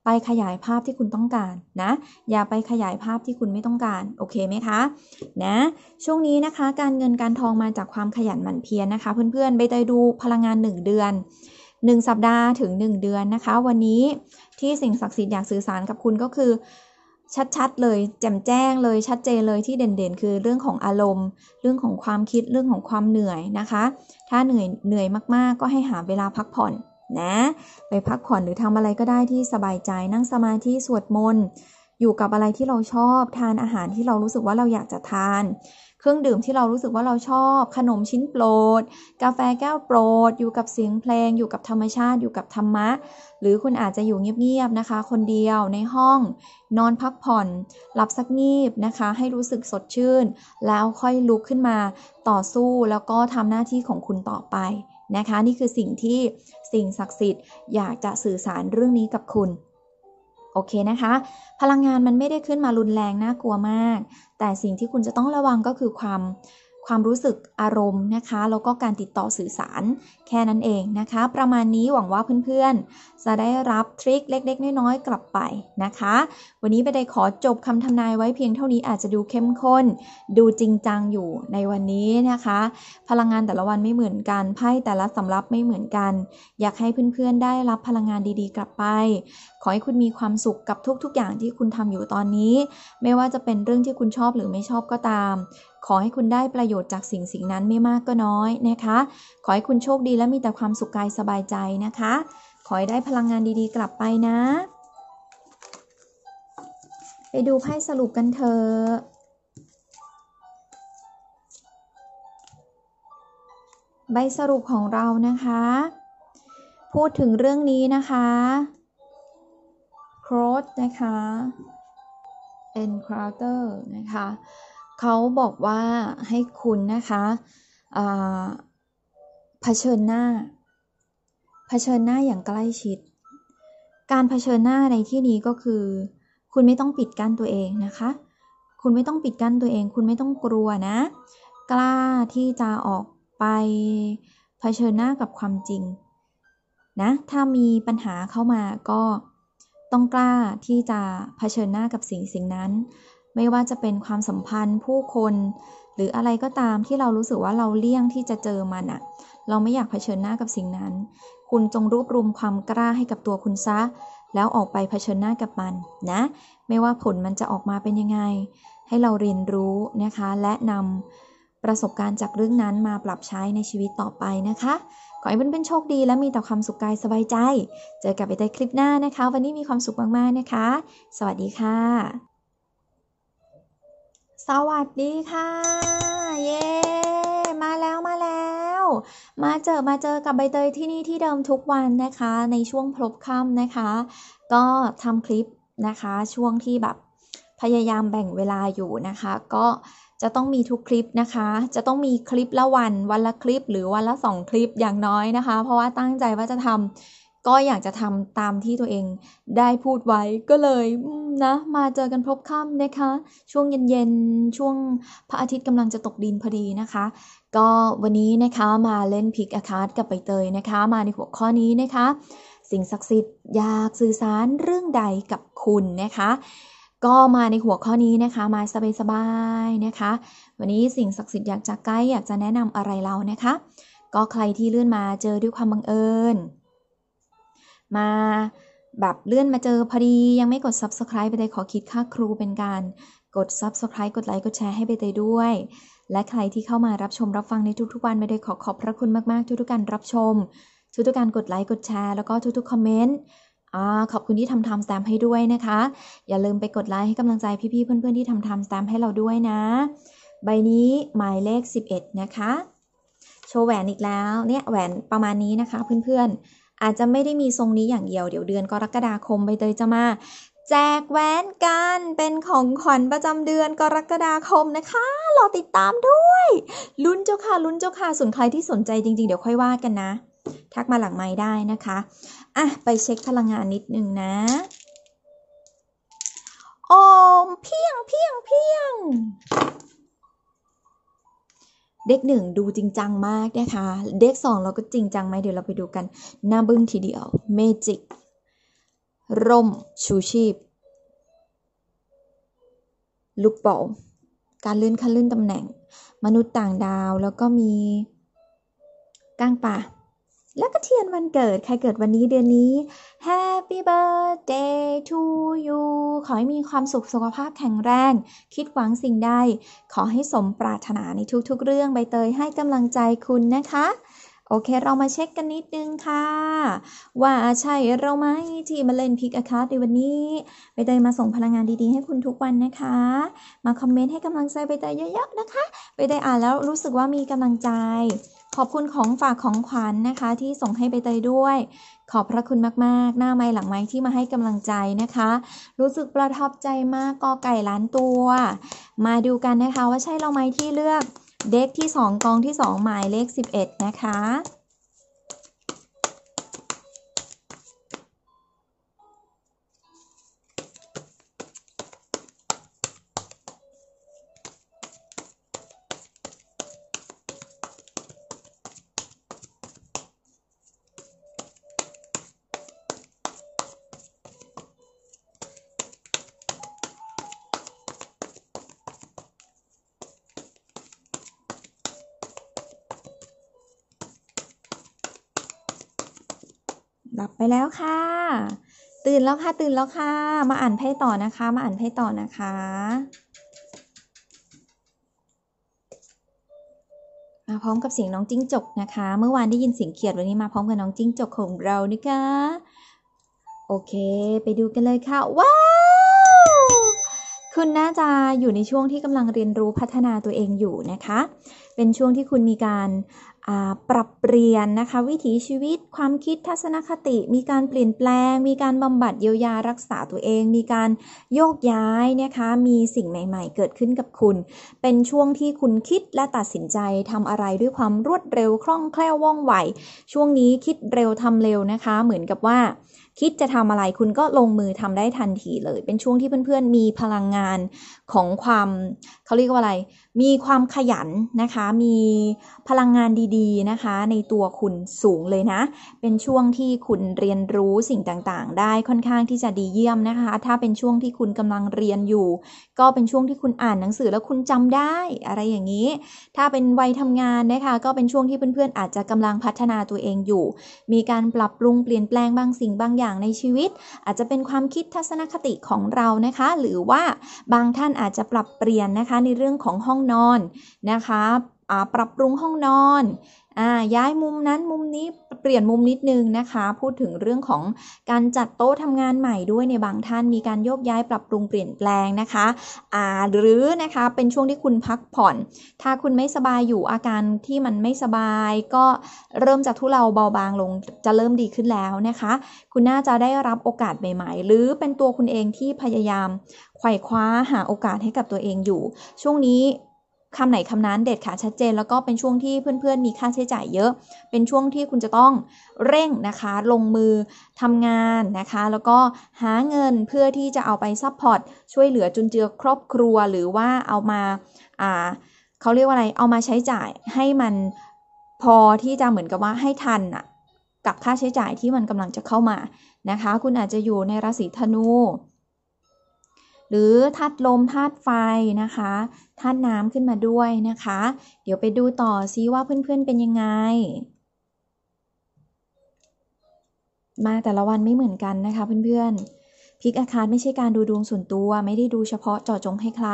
[SPEAKER 1] ไปขยายภาพที่คุณต้องการนะอย่าไปขยายภาพที่คุณไม่ต้องการ โอเคไหมคะนะช่วงนี้นะคะการเงินการทองมาจากความขยันหมั่นเพียรนนะคะ เพื่อนๆไปเตยดูพลังงาน 1 เดือน 1 สัปดาห์ถึง 1 เดือนนะคะ วันนี้ที่สิ่งศักดิ์สิทธิ์อยากสื่อสารกับคุณก็คือ ชัดๆเลย แจ่มแจ้งเลยชัดเจนเลยที่เด่นๆ คือเรื่องของอารมณ์ เรื่องของความคิดเรื่องของความเหนื่อยนะคะ ถ้าเหนื่อยเหนื่อยมากๆ ก็ให้หาเวลาพักผ่อนนะไปพักผ่อนหรือทำอะไรก็ได้ที่สบายใจนั่งสมาธิสวดมนต์อยู่กับอะไรที่เราชอบทานอาหารที่เรารู้สึกว่าเราอยากจะทาน เครื่องดื่มที่เรารู้สึกว่าเราชอบ ขนมชิ้นโปรดกาแฟแก้วโปรดอยู่กับเสียงเพลงอยู่กับธรรมชาติอยู่กับธรรมะ หรือคุณอาจจะอยู่เงียบๆนะคะ คนเดียวในห้อง นอนพักผ่อนหลับสักงีบนะคะให้รู้สึกสดชื่น แล้วค่อยลุกขึ้นมาต่อสู้แล้วก็ทำหน้าที่ของคุณต่อไปนะคะ นี่คือสิ่งที่สิ่งศักดิ์สิทธิ์อยากจะสื่อสารเรื่องนี้กับคุณ โอเคนะคะ พลังงานมันไม่ได้ขึ้นมารุนแรงน่ากลัวมาก แต่สิ่งที่คุณจะต้องระวังก็คือความความรู้สึกอารมณ์นะคะแล้วก็การติดต่อสื่อสาร แค่นั้นเองนะคะ ประมาณนี้หวังว่าเพื่อนๆ จะได้รับทริคเล็กๆน้อยๆกลับไปนะคะ วันนี้ไปได้ขอจบคำทำนายไว้เพียงเท่านี้อาจจะดูเข้มข้น ดูจริงจังอยู่ในวันนี้นะคะ พลังงานแต่ละวันไม่เหมือนกันไพ่แต่ละสำรับไม่เหมือนกัน อยากให้เพื่อนๆได้รับพลังงานดีๆ กลับไป ขอให้คุณมีความสุขกับทุก ๆ อย่างที่คุณทำอยู่ตอนนี้ ไม่ว่าจะเป็นเรื่องที่คุณชอบหรือไม่ชอบก็ตามขอให้คุณได้ประโยชน์จากสิ่งสิ่งนั้นไม่มากก็น้อยนะคะ ขอให้คุณโชคดีและมีแต่ความสุขกายสบายใจนะคะ ขอให้ได้พลังงานดีๆกลับไปนะ ไปดูไพ่สรุปกันเถอะ ใบสรุปของเรานะคะ พูดถึงเรื่องนี้นะคะโคร d นะคะ e n c r o u t e r นะคะเขาบอกว่าให้คุณนะคะเผชิญหน้าเผชิญหน้าอย่างใกล้ชิด การเผชิญหน้าในที่นี้ก็คือ คุณไม่ต้องปิดกั้นตัวเองนะคะ คุณไม่ต้องปิดกั้นตัวเอง คุณไม่ต้องกลัวนะ กล้าที่จะออกไปเผชิญหน้ากับความจริง นะ ถ้ามีปัญหาเข้ามาก็ต้องกล้าที่จะเผชิญหน้ากับสิ่งสิ่งนั้นไม่ว่าจะเป็นความสัมพันธ์ผู้คน หรืออะไรก็ตามที่เรารู้สึกว่าเราเลี่ยงที่จะเจอมันอะเราไม่อยากเผชิญหน้ากับสิ่งนั้น คุณจงรวบรวมความกล้าให้กับตัวคุณซะ แล้วออกไปเผชิญหน้ากับมันนะ ไม่ว่าผลมันจะออกมาเป็นยังไง ให้เราเรียนรู้นะคะ และนำประสบการณ์จากเรื่องนั้นมาปรับใช้ในชีวิตต่อไปนะคะขอให้เพื่อนๆโชคดีและมีแต่ความสุขกายสบายใจ เจอกับไปในคลิปหน้านะคะ วันนี้มีความสุขมากๆนะคะ สวัสดีค่ะสวัสดีค่ะเย้มาแล้วมาแล้ว มาเจอมาเจอกับใบเตยที่นี่ที่เดิมทุกวันนะคะ ในช่วงพลบค่ำนะคะ ก็ทำคลิปนะคะช่วงที่แบบพยายามแบ่งเวลาอยู่นะคะ ก็จะต้องมีทุกคลิปนะคะ จะต้องมีคลิปละวันวันละคลิป หรือวันละสองคลิปอย่างน้อยนะคะ เพราะว่าตั้งใจว่าจะทำก็อยากจะทำตามที่ตัวเองได้พูดไว้ก็เลยนะมาเจอกันพบค่ำนะคะ ช่วงเย็นๆ ช่วงพระอาทิตย์กำลังจะตกดินพอดีนะคะ ก็วันนี้นะคะมาเล่นพิกอาคาดกับใบเตยนะคะ มาในหัวข้อนี้นะคะ สิ่งศักดิ์สิทธิ์อยากสื่อสารเรื่องใดกับคุณนะคะ ก็มาในหัวข้อนี้นะคะมาสบายๆนะคะ วันนี้สิ่งศักดิ์สิทธิ์อยากจะใกล้อยากจะแนะนำอะไรเรานะคะ ก็ใครที่เลื่อนมาเจอด้วยความบังเอิญมาแบบเลื่อนมาเจอ พอดียังไม่กด subscribe ไปเลยขอคิดค่าครูเป็นการ กด subscribe กดไลค์กดแชร์ให้ไปเลยด้วย และใครที่เข้ามารับชมรับฟังในทุกๆวันไปเลยขอขอบพระคุณมากๆทุกๆการรับชม ทุกๆการกดไลค์กดแชร์แล้วก็ทุกๆคอมเมนต์ขอบคุณที่ทำทำสแตมให้ด้วยนะคะ อย่าลืมไปกดไลค์ให้กำลังใจพี่ๆเพื่อนๆที่ทำทำสแตมให้เราด้วยนะ ใบนี้หมายเลข 11 นะคะ โชว์แหวนอีกแล้วเนี่ยแหวนประมาณนี้นะคะเพื่อนๆอาจจะไม่ได้มีทรงนี้อย่างเดียว เดี๋ยวเดือนกรกฎาคมใบเตยจะมาแจกแหวนกันเป็นของขวัญประจำเดือนกรกฎาคมนะคะ รอติดตามด้วย ลุ้นเจ้าค่ะ ลุ้นเจ้าค่ะส่วนใครที่สนใจจริงๆ เดี๋ยวค่อยว่ากันนะ ทักมาหลังไม้ได้นะคะ อ่ะ ไปเช็คพลังงานนิดนึงนะโอมเพียงเพียงเพียงเด็กหนึ่งดูจริงจังมากนะคะ เด็กสองเราก็จริงจังไหมเดี๋ยวเราไปดูกัน หน้าบึ้งทีเดียว เมจิก ร่ม ชูชีพ ลูกเป่าการเลื่อนขั้นเลื่อนตำแหน่ง มนุษย์ต่างดาวแล้วก็มีก้างป่าแล้วก็เทียนวันเกิดใครเกิดวันนี้เดือนนี้ Happy birthday to you ขอให้มีความสุขสุขภาพแข็งแรง คิดหวังสิ่งใด ขอให้สมปรารถนาในทุกๆเรื่อง ใบเตยให้กำลังใจคุณนะคะ โอเคเรามาเช็คกันนิดนึงค่ะ ว่าใช่เราไหมที่มาเล่นพิกอาคาในวันนี้ ใบเตยมาส่งพลังงานดีๆ ให้คุณทุกวันนะคะ มาคอมเมนต์ให้กำลังใจใบเตยเยอะๆนะคะใบเตยอ่านแล้วรู้สึกว่ามีกำลังใจขอบคุณของฝากของขวัญนนะคะ ที่ส่งให้ไปเตยด้วย ขอบพระคุณมาก ๆ หน้าไม้หลังไม้ที่มาให้กำลังใจนะคะ รู้สึกประทับใจมากกอไก่ล้านตัว มาดูกันนะคะ ว่าใช่เราไหมที่เลือกเด็กที่ 2 กองที่ 2 หมายเลข 11 นะคะลับไปแล้วค่ะ ตื่นแล้วค่ะ ตื่นแล้วค่ะ มาอ่านไพ่ต่อนะคะ มาอ่านไพ่ต่อนะคะ มาพร้อมกับเสียงน้องจิ้งจกนะคะ เมื่อวานได้ยินเสียงเขียดวันนี้มาพร้อมกับน้องจิ้งจกของเรานะคะ โอเค ไปดูกันเลยค่ะ ว้าว คุณน่าจะอยู่ในช่วงที่กำลังเรียนรู้พัฒนาตัวเองอยู่นะคะ เป็นช่วงที่คุณมีการปรับเปลี่ยนนะคะวิถีชีวิตความคิดทัศนคติ มีการเปลี่ยนแปลง มีการบำบัดเยียวยารักษาตัวเอง มีการโยกย้ายนะคะมีสิ่งใหม่ ๆ เกิดขึ้นกับคุณ เป็นช่วงที่คุณคิดและตัดสินใจทำอะไรด้วยความรวดเร็วคล่องแคล่วว่องไวช่วงนี้คิดเร็วทำเร็วนะคะ เหมือนกับว่า คิดจะทำอะไรคุณก็ลงมือทำได้ทันทีเลย เป็นช่วงที่เพื่อนๆมีพลังงานของความเขาเรียกว่าอะไร มีความขยันนะคะ มีพลังงานดีดี นะคะ ในตัวคุณสูงเลยนะ เป็นช่วงที่คุณเรียนรู้สิ่งต่างๆ ได้ค่อนข้างที่จะดีเยี่ยมนะคะ ถ้าเป็นช่วงที่คุณกำลังเรียนอยู่ ก็เป็นช่วงที่คุณอ่านหนังสือแล้วคุณจำได้อะไรอย่างนี้ ถ้าเป็นวัยทำงานนะคะก็เป็นช่วงที่เพื่อนๆอาจจะกำลังพัฒนาตัวเองอยู่ มีการปรับปรุงเปลี่ยนแปลงบางสิ่งบางอย่างในชีวิต อาจจะเป็นความคิดทัศนคติของเรานะคะ หรือว่าบางท่านอาจจะปรับเปลี่ยนนะคะในเรื่องของห้องนอนนะคะปรับปรุงห้องนอนอย้ายมุมนั้นมุมนี้เปลี่ยนมุมนิดนึงนะคะ พูดถึงเรื่องของการจัดโต๊ะทำงานใหม่ด้วยในบางท่านมีการโยกย้ายปรับปรุงเปลี่ยนแปลงนะคะะหรือนะคะเป็นช่วงที่คุณพักผ่อน ถ้าคุณไม่สบายอยู่อาการที่มันไม่สบาย ก็เริ่มจากทุเลาเบาบางลงจะเริ่มดีขึ้นแล้วนะคะ คุณน่าจะได้รับโอกาสใหม่ ๆ หรือเป็นตัวคุณเองที่พยายามไขว่คว้าหาโอกาสให้กับตัวเองอยู่ ช่วงนี้คำไหนคำนั้นเด็ดขาดชัดเจนแล้วก็เป็นช่วงที่เพื่อนๆมีค่าใช้จ่ายเยอะ เป็นช่วงที่คุณจะต้องเร่งนะคะ ลงมือทำงานนะคะ แล้วก็หาเงินเพื่อที่จะเอาไปซัพพอร์ตช่วยเหลือจุนเจือครอบครัวหรือว่าเอามาอ่าเขาเรียกว่าอะไรเอามาใช้จ่ายให้มันพอที่จะเหมือนกับว่าให้ทันอะกับค่าใช้จ่ายที่มันกำลังจะเข้ามานะคะ คุณอาจจะอยู่ในราศีธนูหรือธาตุลมธาตุไฟนะคะธาตุน้ำขึ้นมาด้วยนะคะ เดี๋ยวไปดูต่อซิว่าเพื่อนๆเป็นยังไง มาแต่ละวันไม่เหมือนกันนะคะเพื่อนๆพิกอาคารไม่ใช่การดูดวงส่วนตัว ไม่ได้ดูเฉพาะเจาะจงให้ใคร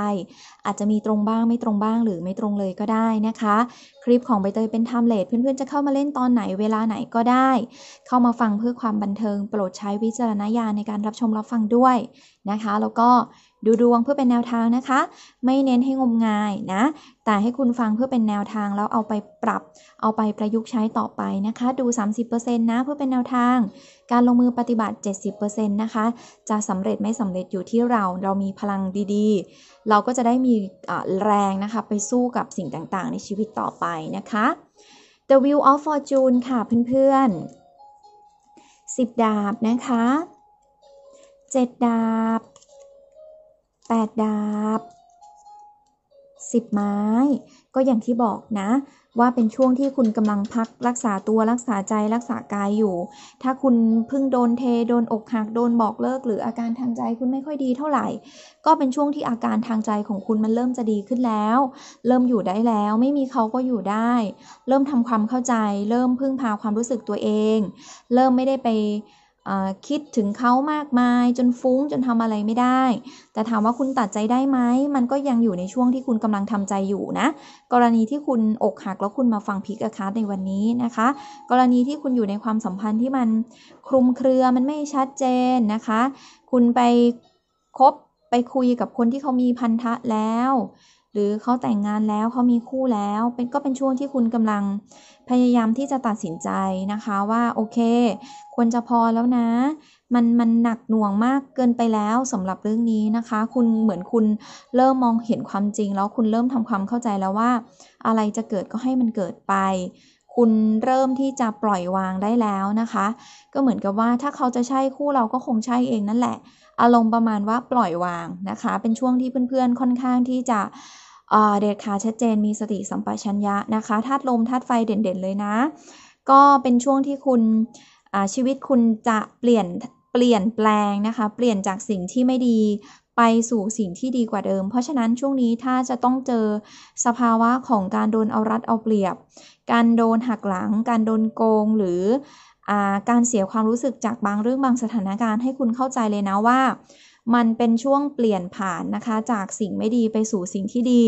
[SPEAKER 1] อาจจะมีตรงบ้างไม่ตรงบ้าง หรือไม่ตรงเลยก็ได้นะคะ คลิปของใบเตยเป็นไทม์เลทเพื่อนๆจะเข้ามาเล่นตอนไหนเวลาไหนก็ได้ เข้ามาฟังเพื่อความบันเทิงโปรดใช้วิจารณญาณในการรับชมรับฟังด้วยนะคะ แล้วก็ดูดวงเพื่อเป็นแนวทางนะคะ ไม่เน้นให้งมงายนะแต่ให้คุณฟังเพื่อเป็นแนวทางแล้วเอาไปปรับเอาไปประยุกต์ใช้ต่อไปนะคะ ดู 30%นะ เพื่อเป็นแนวทางการลงมือปฏิบัติ 70%นะคะ จะสำเร็จไม่สำเร็จอยู่ที่เรา เรามีพลังดีๆ เราก็จะได้มีแรงนะคะ ไปสู้กับสิ่งต่างๆ ในชีวิตต่อไปนะคะ The Wheel of Fortune ค่ะเพื่อนๆ 10 ดาบนะคะ 7 ดาบ 8 ดาบ 10 ไม้ ก็อย่างที่บอกนะว่าเป็นช่วงที่คุณกำลังพักรักษาตัวรักษาใจรักษากายอยู่ ถ้าคุณเพิ่งโดนเทโดนอกหักโดนบอกเลิกหรืออาการทางใจคุณไม่ค่อยดีเท่าไหร่ ก็เป็นช่วงที่อาการทางใจของคุณมันเริ่มจะดีขึ้นแล้ว เริ่มอยู่ได้แล้ว ไม่มีเขาก็อยู่ได้ เริ่มทำความเข้าใจ เริ่มพึ่งพาความรู้สึกตัวเอง เริ่มไม่ได้ไปคิดถึงเขามากมายจนฟุ้งจนทำอะไรไม่ได้ แต่ถามว่าคุณตัดใจได้ไหมมันก็ยังอยู่ในช่วงที่คุณกำลังทำใจอยู่นะ กรณีที่คุณอกหักแล้วคุณมาฟังพิกอะคัสในวันนี้นะคะ กรณีที่คุณอยู่ในความสัมพันธ์ที่มันคลุมเครือมันไม่ชัดเจนนะคะ คุณไปคบไปคุยกับคนที่เขามีพันธะแล้วหรือเขาแต่งงานแล้วเขามีคู่แล้ว เป็นก็เป็นช่วงที่คุณกำลังพยายามที่จะตัดสินใจนะคะว่าโอเค ควรจะพอแล้วนะ มันมันหนักหน่วงมากเกินไปแล้วสำหรับเรื่องนี้นะคะ คุณเหมือนคุณเริ่มมองเห็นความจริง แล้วคุณเริ่มทำความเข้าใจแล้วว่าอะไรจะเกิดก็ให้มันเกิดไป คุณเริ่มที่จะปล่อยวางได้แล้วนะคะ ก็เหมือนกับว่าถ้าเขาจะใช่คู่เราก็คงใช่เองนั่นแหละอารมณ์ประมาณว่าปล่อยวางนะคะ เป็นช่วงที่เพื่อนๆ ค่อนข้างที่จะเด็ดขาดชัดเจน มีสติสัมปชัญญะนะคะธาตุลมธาตุไฟเด่น ๆเลยนะ ก็เป็นช่วงที่คุณชีวิตคุณจะเปลี่ยนเปลี่ยนแปลงนะคะ เปลี่ยนจากสิ่งที่ไม่ดีไปสู่สิ่งที่ดีกว่าเดิม เพราะฉะนั้นช่วงนี้ถ้าจะต้องเจอสภาวะของการโดนเอารัดเอาเปรียบ การโดนหักหลัง การโดนโกงหรือการเสียความรู้สึกจากบางเรื่องบางสถานการณ์ให้คุณเข้าใจเลยนะว่ามันเป็นช่วงเปลี่ยนผ่านนะคะ จากสิ่งไม่ดีไปสู่สิ่งที่ดี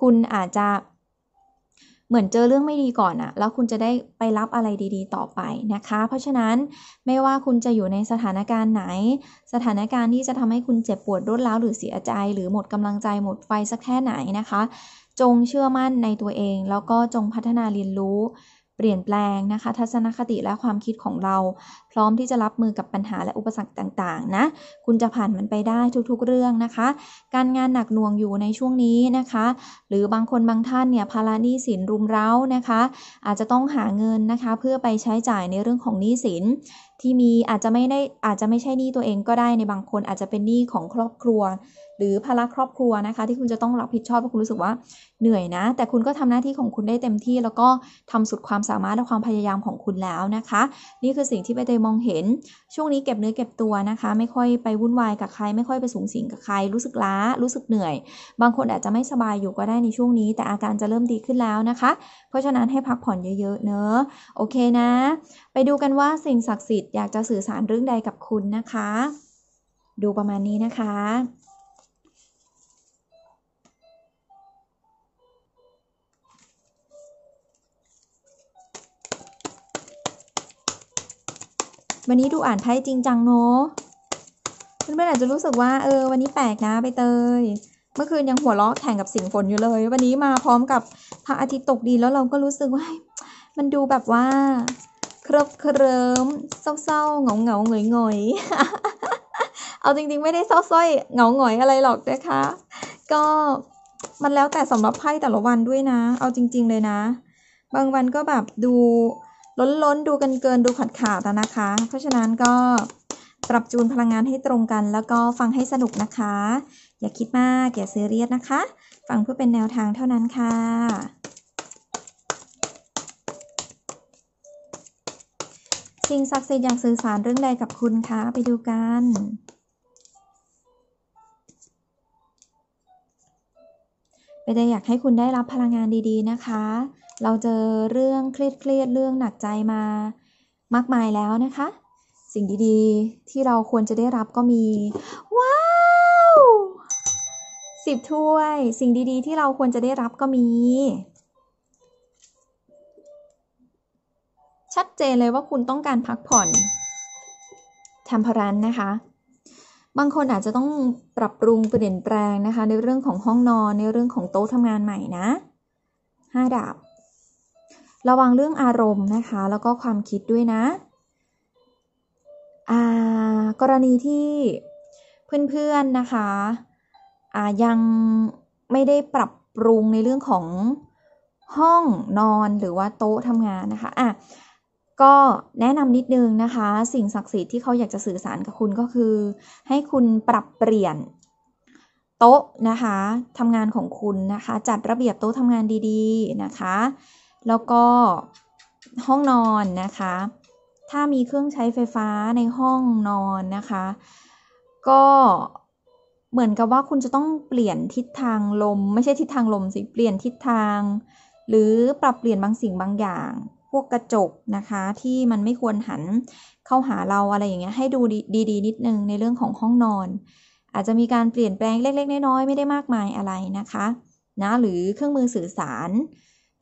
[SPEAKER 1] คุณอาจจะเหมือนเจอเรื่องไม่ดีก่อนอะแล้วคุณจะได้ไปรับอะไรดี ๆ ต่อไปนะคะ เพราะฉะนั้นไม่ว่าคุณจะอยู่ในสถานการณ์ไหน สถานการณ์ที่จะทำให้คุณเจ็บปวดรวดร้าวหรือเสียใจหรือหมดกำลังใจหมดไฟสักแค่ไหนนะคะ จงเชื่อมั่นในตัวเอง แล้วก็จงพัฒนาเรียนรู้เปลี่ยนแปลงนะคะ ทัศนคติและความคิดของเรา พร้อมที่จะรับมือกับปัญหาและอุปสรรคต่าง ๆ นะ คุณจะผ่านมันไปได้ทุกๆ เรื่องนะคะ การงานหนักหน่วงอยู่ในช่วงนี้นะคะ หรือบางคนบางท่านเนี่ยภาระหนี้สินรุมเร้านะคะ อาจจะต้องหาเงินนะคะ เพื่อไปใช้จ่ายในเรื่องของหนี้สินที่มีอาจจะไม่ได้อาจจะไม่ใช่หนี้ตัวเองก็ได้ในบางคนอาจจะเป็นหนี้ของครอบครัวหรือภาระครอบครัวนะคะ ที่คุณจะต้องรับผิดชอบเพราะคุณรู้สึกว่าเหนื่อยนะ แต่คุณก็ทำหน้าที่ของคุณได้เต็มที่แล้วก็ทำสุดความสามารถ และความพยายามของคุณแล้วนะคะ นี่คือสิ่งที่ใบเตยมองเห็น ช่วงนี้เก็บเนื้อเก็บตัวนะคะ ไม่ค่อยไปวุ่นวายกับใคร ไม่ค่อยไปสูงสิงกับใคร รู้สึกล้า รู้สึกเหนื่อย บางคนอาจจะไม่สบายอยู่ก็ได้ในช่วงนี้ แต่อาการจะเริ่มดีขึ้นแล้วนะคะ เพราะฉะนั้นให้พักผ่อนเยอะๆเนอะโอเคนะ ไปดูกันว่าสิ่งศักดิ์สิทธิ์อยากจะสื่อสารเรื่องใดกับคุณนะคะ ดูประมาณนี้นะคะวันนี้ดูอ่านไทยจริงจังเนาะเพื่อนๆอาจจะรู้สึกว่า เออ วันนี้แปลกนะไปเตย เมื่อคืนยังหัวเราะแข่งกับสิงฝนอยู่เลย วันนี้มาพร้อมกับพระอาทิตย์ตกดีแล้วเราก็รู้สึกว่า มันดูแบบว่า เคริบเคริมเศร้าๆเงาเงาเงยเงยเอาจริงๆไม่ได้เศร้าส้อยเงาหงอยอะไรหรอกนะคะ ก็มันแล้วแต่สำหรับไพ่แต่ละวันด้วยนะ เอาจริง ๆเลยนะ บางวันก็แบบดูล้นล้นดูกันเกินดูขัดขาดนะคะ เพราะฉะนั้นก็ปรับจูนพลังงานให้ตรงกัน แล้วก็ฟังให้สนุกนะคะ อย่าคิดมาก อย่าซีเรียสนะคะ ฟังเพื่อเป็นแนวทางเท่านั้นค่ะ สิ่งศักดิ์สิทธิ์อยากสื่อสารเรื่องใดกับคุณคะไปดูกันไปเดอยากให้คุณได้รับพลังงานดีๆนะคะเราเจอเรื่องเครียดเครียดเรื่องหนักใจมา มากมายแล้วนะคะ สิ่งดีๆที่เราควรจะได้รับก็มี ว้าวสิบถ้วย สิ่งดีๆ ที่เราควรจะได้รับก็มี ชัดเจนเลยว่าคุณต้องการพักผ่อนทำพรันนะคะ บางคนอาจจะต้องปรับปรุงเปลี่ยนแปลงนะคะ ในเรื่องของห้องนอนในเรื่องของโต๊ะทำงานใหม่นะห้าดาบระวังเรื่องอารมณ์นะคะแล้วก็ความคิดด้วยนะกรณีที่เพื่อนๆนะคะะยังไม่ได้ปรับปรุงในเรื่องของห้องนอนหรือว่าโต๊ะทำงานนะคะอ่ะก็แนะนำนิดนึงนะคะ สิ่งศักดิ์สิทธิ์ที่เขาอยากจะสื่อสารกับคุณก็คือ ให้คุณปรับเปลี่ยนโต๊ะนะคะทำงานของคุณนะคะ จัดระเบียบโต๊ะทำงานดีๆ นะคะแล้วก็ห้องนอนนะคะ ถ้ามีเครื่องใช้ไฟฟ้าในห้องนอนนะคะ ก็เหมือนกับว่าคุณจะต้องเปลี่ยนทิศทางลม ไม่ใช่ทิศทางลม สิเปลี่ยนทิศทาง หรือปรับเปลี่ยนบางสิ่งบางอย่าง พวกกระจกนะคะ ที่มันไม่ควรหันเข้าหาเราอะไรอย่างเงี้ย ให้ดูดีๆนิดนึงในเรื่องของห้องนอน อาจจะมีการเปลี่ยนแปลงเล็ก ๆน้อยๆไม่ได้มากมายอะไรนะคะนะหรือเครื่องมือสื่อสาร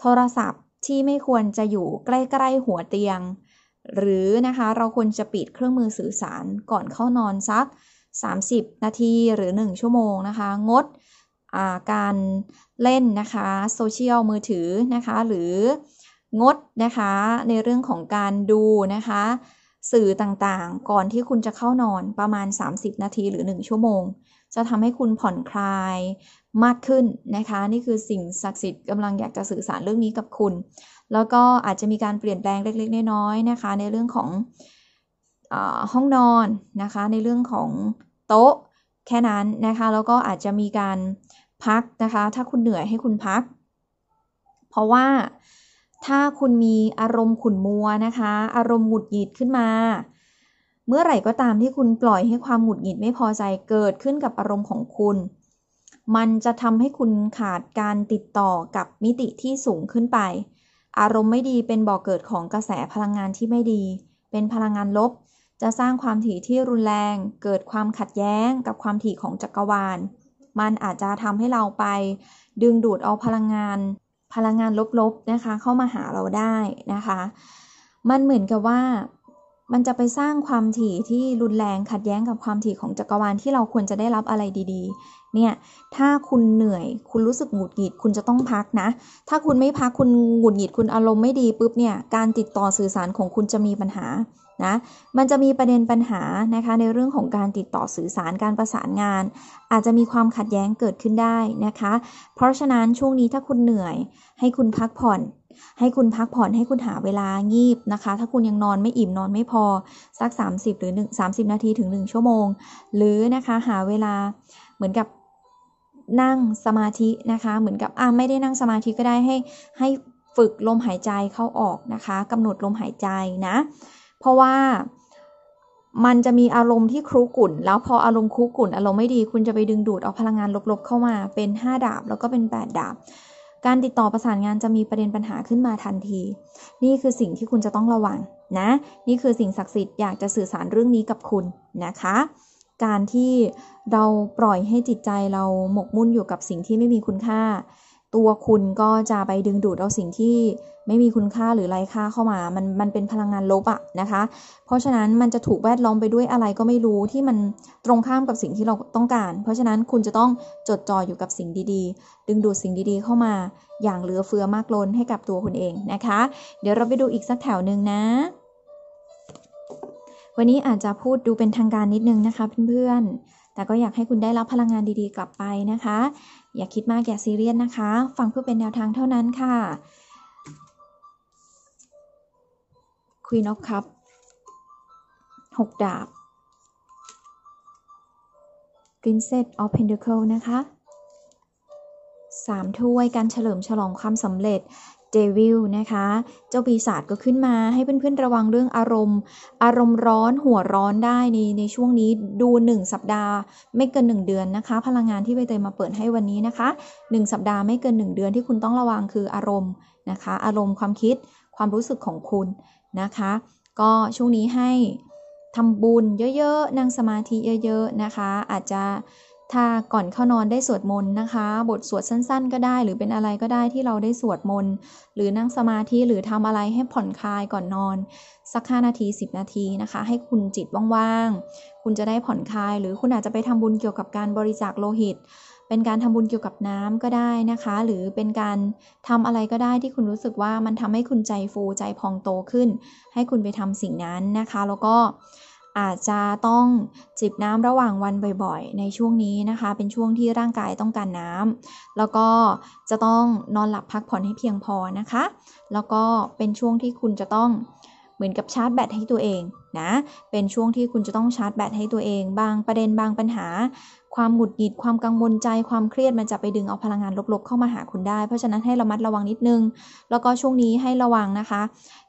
[SPEAKER 1] โทรศัพท์ที่ไม่ควรจะอยู่ใกล้ๆหัวเตียง หรือนะคะเราควรจะปิดเครื่องมือสื่อสารก่อนเข้านอนสัก 30 นาทีหรือ 1 ชั่วโมงนะคะ งดการเล่นนะคะโซเชียลมือถือนะคะ หรืองดนะคะในเรื่องของการดูนะคะสื่อต่างๆ ก่อนที่คุณจะเข้านอนประมาณ 30 นาทีหรือ 1 ชั่วโมง จะทำให้คุณผ่อนคลายมากขึ้นนะคะ นี่ คือสิ่ง ศักดิ์สิทธิ์กำลังอยากจะสื่อสารเรื่องนี้กับคุณ แล้วก็อาจจะมีการเปลี่ยนแปลงเล็กๆ น้อยๆนะคะ ในเรื่องของอห้องนอนนะคะในเรื่องของโต๊ะแค่นั้นนะคะแล้วก็อาจจะมีการพักนะคะ ถ้าคุณเหนื่อยให้คุณพัก เพราะว่าถ้าคุณมีอารมณ์ขุ่นมัวนะคะ อารมณ์หงุดหงิดขึ้นมา เมื่อไหร่ก็ตามที่คุณปล่อยให้ความหงุดหงิดไม่พอใจเกิดขึ้นกับอารมณ์ของคุณ มันจะทำให้คุณขาดการติดต่อกับมิติที่สูงขึ้นไป อารมณ์ไม่ดีเป็นบ่อกเกิดของกระแสพลังงานที่ไม่ดี เป็นพลังงานลบ จะสร้างความถี่ที่รุนแรง เกิดความขัดแย้งกับความถี่ของจักรวาล มันอาจจะทำให้เราไป ดึงดูดเอาพลังงานพลังงานลบ ๆนะคะ เข้ามาหาเราได้นะคะ มันเหมือนกับว่ามันจะไปสร้างความถี่ที่รุนแรงขัดแย้งกับความถี่ของจักรวาลที่เราควรจะได้รับอะไรดีๆ เนี่ย ถ้าคุณเหนื่อย คุณรู้สึกหงุดหงิดคุณจะต้องพักนะ ถ้าคุณไม่พักคุณหงุดหงิดคุณอารมณ์ไม่ดีปุ๊บเนี่ย การติดต่อสื่อสารของคุณจะมีปัญหานะมันจะมีประเด็นปัญหานะคะ ในเรื่องของการติดต่อสื่อสารการประสานงาน อาจจะมีความขัดแย้งเกิดขึ้นได้นะคะ เพราะฉะนั้นช่วงนี้ถ้าคุณเหนื่อยให้คุณพักผ่อนให้คุณพักผ่อนให้คุณหาเวลางีบนะคะ ถ้าคุณยังนอนไม่อิ่มนอนไม่พอสัก 30 หรือ1 30 นาทีถึง 1 ชั่วโมง หรือนะคะหาเวลาเหมือนกับนั่งสมาธินะคะ เหมือนกับอ่าไม่ได้นั่งสมาธิก็ได้ให้ให้ฝึกลมหายใจเข้าออกนะคะกำหนดลมหายใจนะเพราะว่ามันจะมีอารมณ์ที่ครุกุ่นแล้วพออารมณ์ครุกุ่นอารมณ์ไม่ดีคุณจะไปดึงดูดเอาพลังงานลบ ๆ เข้ามาเป็น5ดาบแล้วก็เป็น 8ดาบ การติดต่อประสานงานจะมีประเด็นปัญหาขึ้นมาทันที นี่คือสิ่งที่คุณจะต้องระวังนะ นี่คือสิ่งศักดิ์สิทธิ์อยากจะสื่อสารเรื่องนี้กับคุณนะคะ การที่เราปล่อยให้จิตใจเราหมกมุ่นอยู่กับสิ่งที่ไม่มีคุณค่าตัวคุณก็จะไปดึงดูดเอาสิ่งที่ไม่มีคุณค่าหรือไร้ค่าเข้ามา มันมันเป็นพลังงานลบอะนะคะ เพราะฉะนั้นมันจะถูกแวดล้อมไปด้วยอะไรก็ไม่รู้ที่มันตรงข้ามกับสิ่งที่เราต้องการ เพราะฉะนั้นคุณจะต้องจดจ่ออยู่กับสิ่งดีๆ ดึงดูดสิ่งดีๆ เข้ามาอย่างเหลือเฟือมากล้นให้กับตัวคุณเองนะคะ เดี๋ยวเราไปดูอีกสักแถวหนึ่งนะ วันนี้อาจจะพูดดูเป็นทางการนิดนึงนะคะเพื่อนๆ แต่ก็อยากให้คุณได้รับพลังงานดี ๆ กลับไปนะคะอย่าคิดมาก อย่าซีเรียสนะคะฟังเพื่อเป็นแนวทางเท่านั้นค่ะ Queen of Cup กดาบ Princess of Pentacle นะคะ3ถ้วยการเฉลิมฉลองความสำเร็จเจวิลนะคะ เจ้าปีศาจก็ขึ้นมา ให้เพื่อนๆระวังเรื่องอารมณ์ อารมณ์ร้อนหัวร้อนได้ในในช่วงนี้ดู1สัปดาห์ ไม่เกิน 1 เดือนนะคะ พลังงานที่ใบเตยมาเปิดให้วันนี้นะคะ 1 สัปดาห์ไม่เกิน 1 เดือนที่คุณต้องระวังคืออารมณ์นะคะ อารมณ์ความคิดความรู้สึกของคุณนะคะ ก็ช่วงนี้ให้ทำบุญเยอะๆนั่งสมาธิเยอะๆนะคะ อาจจะถ้าก่อนเข้านอนได้สวดมนต์นะคะ บทสวดสั้นๆ ก็ได้ หรือเป็นอะไรก็ได้ที่เราได้สวดมนต์ หรือนั่งสมาธิ หรือทำอะไรให้ผ่อนคลายก่อนนอน สักห้านาที 10 นาทีนะคะ ให้คุณจิตว่าง ๆ คุณจะได้ผ่อนคลาย หรือคุณอาจจะไปทำบุญเกี่ยวกับการบริจาคโลหิต เป็นการทำบุญเกี่ยวกับน้ำก็ได้นะคะ หรือเป็นการทำอะไรก็ได้ที่คุณรู้สึกว่ามันทำให้คุณใจฟูใจพองโตขึ้น ให้คุณไปทำสิ่งนั้นนะคะ แล้วก็อาจจะต้องจิบน้ำระหว่างวันบ่อย ๆ ในช่วงนี้นะคะ เป็นช่วงที่ร่างกายต้องการน้ำ แล้วก็จะต้องนอนหลับพักผ่อนให้เพียงพอนะคะ แล้วก็เป็นช่วงที่คุณจะต้องเหมือนกับชาร์จแบตให้ตัวเองนะ เป็นช่วงที่คุณจะต้องชาร์จแบตให้ตัวเอง บางประเด็นบางปัญหา ความหงุดหงิด ความกังวลใจ ความเครียดมันจะไปดึงเอาพลังงานลบๆ เข้ามาหาคุณได้ เพราะฉะนั้นให้ระมัดระวังนิดนึง แล้วก็ช่วงนี้ให้ระวังนะคะ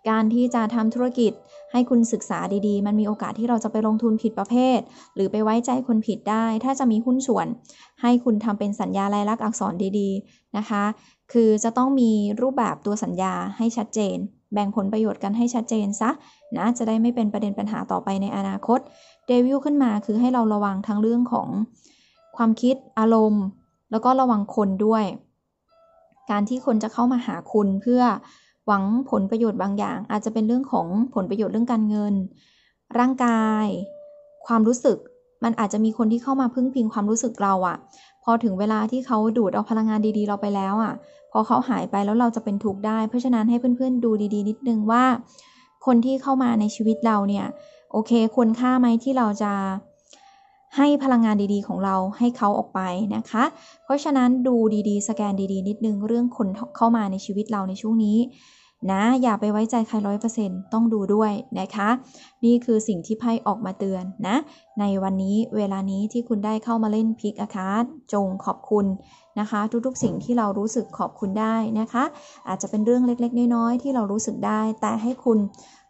[SPEAKER 1] การที่จะทำธุรกิจให้คุณศึกษาดีๆ มันมีโอกาสที่เราจะไปลงทุนผิดประเภท หรือไปไว้ใจคนผิดได้ ถ้าจะมีหุ้นส่วน ให้คุณทำเป็นสัญญาลายลักษณ์อักษรดีๆ นะคะ คือจะต้องมีรูปแบบตัวสัญญาให้ชัดเจน แบ่งผลประโยชน์กันให้ชัดเจนซะนะ จะได้ไม่เป็นประเด็นปัญหาต่อไปในอนาคต เดวิลขึ้นมาคือให้เราระวังทั้งเรื่องของความคิด อารมณ์ แล้วก็ระวังคนด้วย การที่คนจะเข้ามาหาคุณเพื่อหวังผลประโยชน์บางอย่าง อาจจะเป็นเรื่องของผลประโยชน์เรื่องการเงิน ร่างกายความรู้สึกมันอาจจะมีคนที่เข้ามาพึ่งพิงความรู้สึกเราอะพอถึงเวลาที่เขาดูดเอาพลังงานดี ๆ เราไปแล้วอะพอเขาหายไปแล้วเราจะเป็นทุกข์ได้ เพราะฉะนั้นให้เพื่อนๆดูดี ๆ นิดนึงว่า คนที่เข้ามาในชีวิตเราเนี่ยโอเคควรค่าไหมที่เราจะให้พลังงานดีๆของเราให้เขาออกไปนะคะ เพราะฉะนั้นดูดีๆ สแกนดีๆ นิดนึงเรื่องคนเข้ามาในชีวิตเราในช่วงนี้นะอย่าไปไว้ใจใครร้อยเปอร์เซ็นต์ต้องดูด้วยนะคะนี่คือสิ่งที่ไพ่ออกมาเตือนนะในวันนี้เวลานี้ที่คุณได้เข้ามาเล่นพิกอาคาจงขอบคุณนะคะ ทุก ๆสิ่งที่เรารู้สึกขอบคุณได้นะคะ อาจจะเป็นเรื่องเล็กๆน้อยๆที่เรารู้สึกได้ แต่ให้คุณ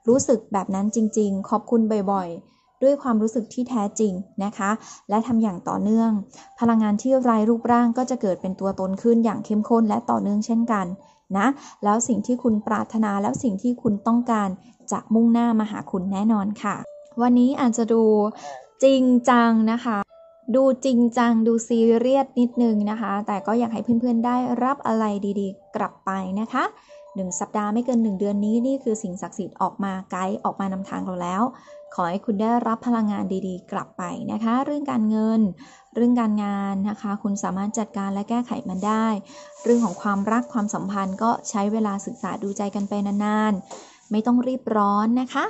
[SPEAKER 1] รู้สึกแบบนั้นจริง ๆ ขอบคุณบ่อย ๆด้วยความรู้สึกที่แท้จริงนะคะ และทำอย่างต่อเนื่อง พลังงานที่ไร้รูปร่างก็จะเกิดเป็นตัวตนขึ้นอย่างเข้มข้นและต่อเนื่องเช่นกันนะ แล้วสิ่งที่คุณปรารถนาแล้วสิ่งที่คุณต้องการจะมุ่งหน้ามาหาคุณแน่นอนค่ะ วันนี้อาจจะดูจริงจังนะคะ ดูจริงจังดูซีเรียสนิดนึงนะคะ แต่ก็อยากให้เพื่อนๆได้รับอะไรดีๆ กลับไปนะคะ1สัปดาห์ไม่เกิน1เดือนนี้ นี่คือสิ่งศักดิ์สิทธิ์ออกมาไกด์ออกมานำทางเราแล้ว ขอให้คุณได้รับพลังงานดีๆ กลับไปนะคะ เรื่องการเงินเรื่องการงานนะคะ คุณสามารถจัดการและแก้ไขมันได้ เรื่องของความรักความสัมพันธ์ก็ใช้เวลาศึกษาดูใจกันไปนานๆไม่ต้องรีบร้อนนะคะ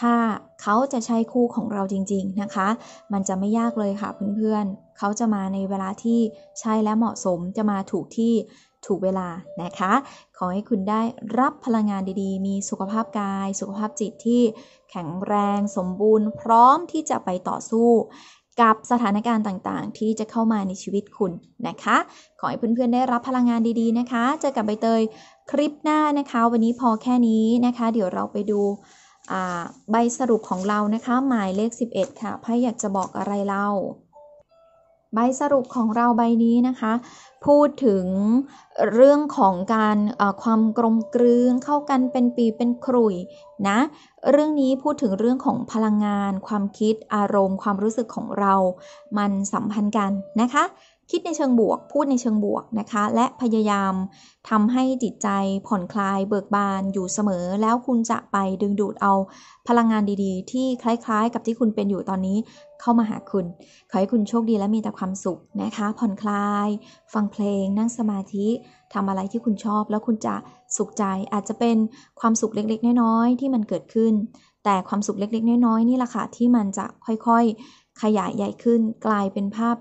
[SPEAKER 1] ถ้าเขาจะใช้คู่ของเราจริง ๆนะคะ มันจะไม่ยากเลยค่ะเพื่อนๆเขาจะมาในเวลาที่ใช่และเหมาะสมจะมาถูกที่ถูกเวลา นะคะ ขอให้คุณได้รับพลังงานดีๆ มีสุขภาพกาย สุขภาพจิตที่แข็งแรง สมบูรณ์ พร้อมที่จะไปต่อสู้ กับสถานการณ์ต่างๆ ที่จะเข้ามาในชีวิตคุณ นะคะ ขอ ให้เพื่อนๆ ได้รับพลังงานดีๆ นะคะ เจอกับใบเตย คลิปหน้านะคะ วันนี้พอแค่นี้นะคะ เดี๋ยวเราไปดูใบสรุปของเรา นะคะ หมายเลข 11 ค่ะไพ่อยากจะบอกอะไรเรา ใบสรุปของเราใบนี้นะคะพูดถึงเรื่องของการความกลมกลืนเข้ากันเป็นปีเป็นครุยนะ เรื่องนี้พูดถึงเรื่องของพลังงานความคิดอารมณ์ความรู้สึกของเรามันสัมพันธ์กันนะคะคิดในเชิงบวก พูดในเชิงบวกนะคะ และพยายามทำให้จิตใจผ่อนคลายเบิกบานอยู่เสมอแล้วคุณจะไปดึงดูดเอาพลังงานดีๆ ที่คล้าย ๆกับที่คุณเป็นอยู่ตอนนี้เข้ามาหาคุณ ขอให้คุณโชคดีและมีแต่ความสุขนะคะ ผ่อนคลาย ฟังเพลงนั่งสมาธิทำอะไรที่คุณชอบแล้วคุณจะสุขใจ อาจจะเป็นความสุขเล็กๆน้อยๆที่มันเกิดขึ้น แต่ความสุขเล็กๆน้อยๆนี่แหละค่ะที่มันจะค่อยๆ ขยายใหญ่ขึ้นกลายเป็นภาพ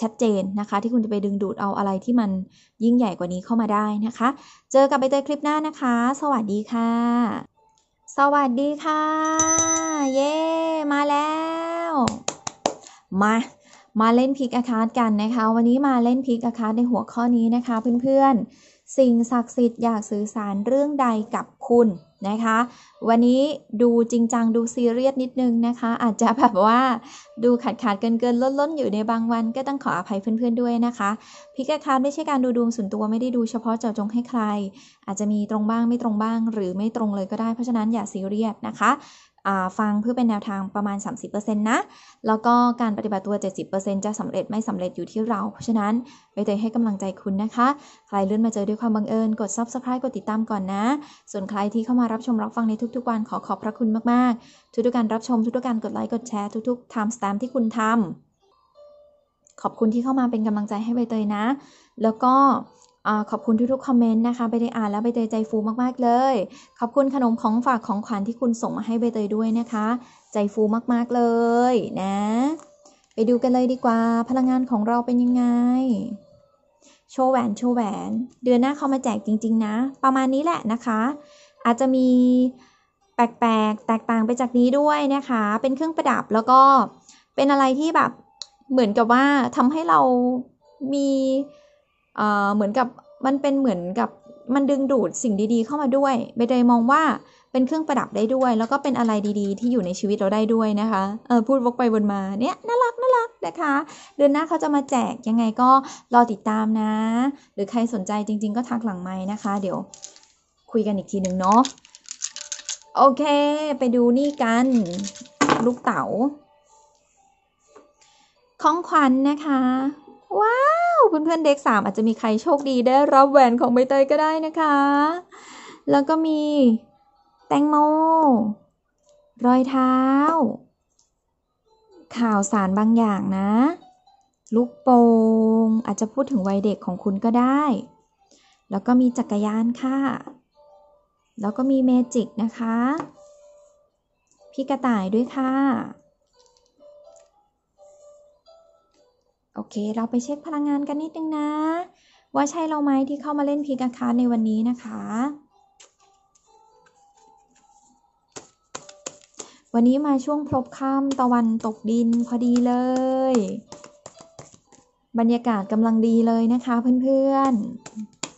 [SPEAKER 1] ชัดเจนนะคะที่คุณจะไปดึงดูด เอาอะไรที่มันยิ่งใหญ่กว่านี้เข้ามาได้นะคะ เจอกันไปเตยคลิปหน้านะคะ สวัสดีค่ะ สวัสดีค่ะ เย้มาแล้ว มา มาเล่นพิกอาคาดกันนะคะ วันนี้มาเล่นพิกอาคาดในหัวข้อนี้นะคะเพื่อนๆ สิ่งศักดิ์สิทธิ์อยากสื่อสารเรื่องใดกับุณนะคะ วันนี้ดูจริงจังดูซีเรียสนิดนึงนะคะ อาจจะแบบว่าดูขาดขาดเกินเกินล้นล้นอยู่ในบางวัน ก็ต้องขออภัยเพื่อนๆด้วยนะคะ พิกาคาร์ไม่ใช่การดูดวงส่วนตัวไม่ได้ดู เฉพาะเจาะจงให้ใคร อาจจะมีตรงบ้างไม่ตรงบ้าง หรือไม่ตรงเลยก็ได้เพราะฉะนั้นอย่าซีเรียสนะคะฟังเพื่อเป็นแนวทางประมาณ 30%นะ แล้วก็การปฏิบัติตัว 70%จะสำเร็จไม่สำเร็จอยู่ที่เราเพราะฉะนั้นใบเตยให้กำลังใจคุณนะคะ ใครเลื่อนมาเจอด้วยความบังเอิญกด subscribe กดติดตามก่อนนะ ส่วนใครที่เข้ามารับชม รับฟังในทุก ๆ วันขอขอบพระคุณมากๆ ทุกๆการรับชมทุกๆการกดไลค์กดแชร์ ทุกๆ time stamp ที่คุณทำ ขอบคุณที่เข้ามาเป็นกำลังใจให้ใบเตยนะ แล้วก็ขอบคุณทุกๆคอมเมนต์นะคะไบเตยอ่านแล้วใบเตยใจฟูมาก ๆเลย ขอบคุณขนมของฝากของขวัญที่คุณส่งมาให้ใบเตยด้วยนะคะ ใจฟูมากๆเลยนะ ไปดูกันเลยดีกว่าพลังงานของเราเป็นยังไง โชว์แหวนโชว์แหวน เดือนหน้าเขามาแจกจริงๆนะ ประมาณนี้แหละนะคะ อาจจะมีแปลกๆแตกต่างไปจากนี้ด้วยนะคะ เป็นเครื่องประดับแล้วก็เป็นอะไรที่แบบเหมือนกับว่าทำให้เรามีเหมือนกับมันเป็นเหมือนกับมันดึงดูดสิ่งดี ๆเข้ามาด้วยใบเตยมองว่าเป็นเครื่องประดับได้ด้วย แล้วก็เป็นอะไรดีๆ ที่อยู่ในชีวิตเราได้ด้วยนะคะเออพูดวกไปวนมาเนี่ยน่ารักน่ารักนะคะ เดือนหน้าเขาจะมาแจกยังไงก็รอติดตามนะ หรือใครสนใจจริง ๆ ก็ทักหลังไม้นะคะ เดี๋ยวคุยกันอีกทีหนึ่งเนาะโอเค ไปดูนี่กันลูกเตา๋าของขวัญนนะคะ ว้าเพื่อนๆเด็กสามอาจจะมีใครโชคดีได้รับแหวนของใบเตยก็ได้นะคะ แล้วก็มีแตงโม รอยเท้า ข่าวสารบางอย่างนะ ลูกโปง่งอาจจะพูดถึงวัยเด็กของคุณก็ได้ แล้วก็มีจักรยานค่ะ แล้วก็มีเมจิกนะคะ พี่กระต่ายด้วยค่ะโอเค เราไปเช็คพลังงานกันนิดนึงนะ ว่าใช่เราไหมที่เข้ามาเล่นพีกาคาในวันนี้นะคะ วันนี้มาช่วงพลบค่ำตะวันตกดินพอดีเลย บรรยากาศกำลังดีเลยนะคะเพื่อน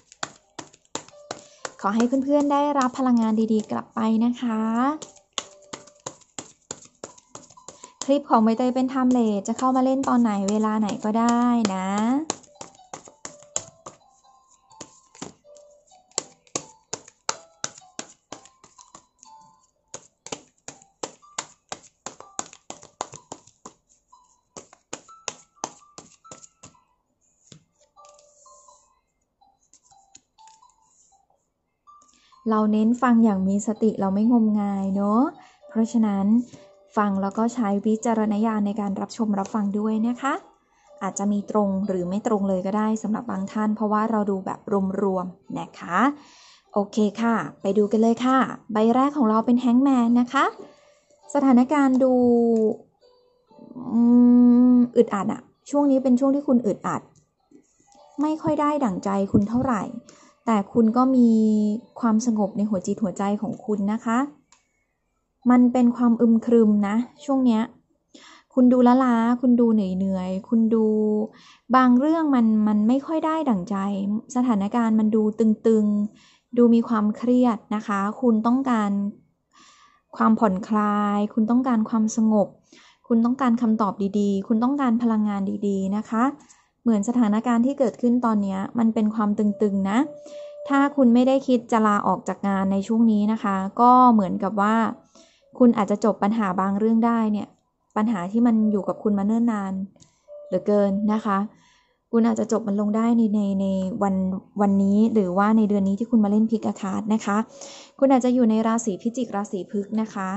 [SPEAKER 1] ๆ ขอให้เพื่อนๆได้รับพลังงานดีๆกลับไปนะคะคลิปของใบเตยเป็นไทม์เล จะเข้ามาเล่นตอนไหน เวลาไหนก็ได้นะ เราเน้นฟังอย่างมีสติเราไม่งมงายเนาะ เพราะฉะนั้นฟังแล้วก็ใช้วิจารณญาณในการรับชมรับฟังด้วยนะคะ อาจจะมีตรงหรือไม่ตรงเลยก็ได้สำหรับบางท่าน เพราะว่าเราดูแบบรวมๆนะคะ โอเคค่ะ ไปดูกันเลยค่ะ ใบแรกของเราเป็นแฮงแมนนะคะ สถานการณ์ดูอึดอัดอะช่วงนี้เป็นช่วงที่คุณอึดอัด ไม่ค่อยได้ดั่งใจคุณเท่าไหร่ แต่คุณก็มีความสงบในหัวจิตหัวใจของคุณนะคะมันเป็นความอึมครึมนะ ช่วงเนี้ยคุณดูละลาคุณดูเหนื่อยเหนื่อยคุณดูบางเรื่องมันมันไม่ค่อยได้ดั่งใจ สถานการณ์มันดูตึงๆ ดูมีความเครียดนะคะ คุณต้องการความผ่อนคลาย คุณต้องการความสงบคุณต้องการคำตอบดีๆ คุณต้องการพลังงานดีๆนะคะ เหมือนสถานการณ์ที่เกิดขึ้นตอนนี้มันเป็นความตึงๆนะ ถ้าคุณไม่ได้คิดจะลาออกจากงานในช่วงนี้นะคะ ก็เหมือนกับว่าคุณอาจจะจบปัญหาบางเรื่องได้เนี่ย ปัญหาที่มันอยู่กับคุณมาเนิ่นนานเหลือเกินนะคะ คุณอาจจะจบมันลงได้ในในในวันวันนี้หรือว่าในเดือนนี้ที่คุณมาเล่นพิกอาคาดนะคะ คุณอาจจะอยู่ในราศีพิจิกราศีพฤกษ์นะคะ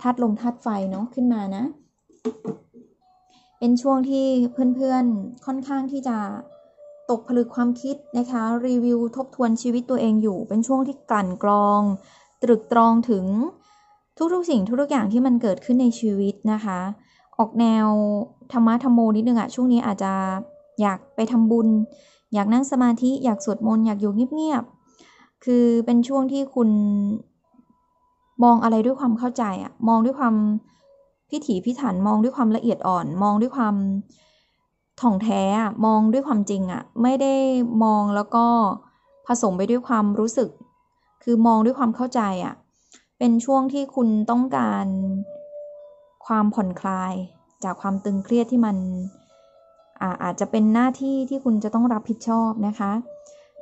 [SPEAKER 1] ทัดลงทัดไฟเนาะขึ้นมานะ เป็นช่วงที่เพื่อนๆค่อนข้างที่จะตกผลึกความคิดนะคะ รีวิวทบทวนชีวิตตัวเองอยู่ เป็นช่วงที่กลั่นกรอง ตรึกตรองถึงทุกๆสิ่งทุกๆอย่างที่มันเกิดขึ้นในชีวิตนะคะ ออกแนวธรรมะธรรมโมนิด นึงอะช่วงนี้อาจจะอยากไปทำบุญ อยากนั่งสมาธิ อยากสวดมนต์ อยากอยู่เงียบๆ คือเป็นช่วงที่คุณมองอะไรด้วยความเข้าใจอะ มองด้วยความพิถีพิถัน มองด้วยความละเอียดอ่อน มองด้วยความถ่องแท้มองด้วยความจริงอะไม่ได้มองแล้วก็ผสมไปด้วยความรู้สึก คือมองด้วยความเข้าใจอะเป็นช่วงที่คุณต้องการความผ่อนคลายจากความตึงเครียดที่มันอาอาจจะเป็นหน้าที่ที่คุณจะต้องรับผิดชอบนะคะ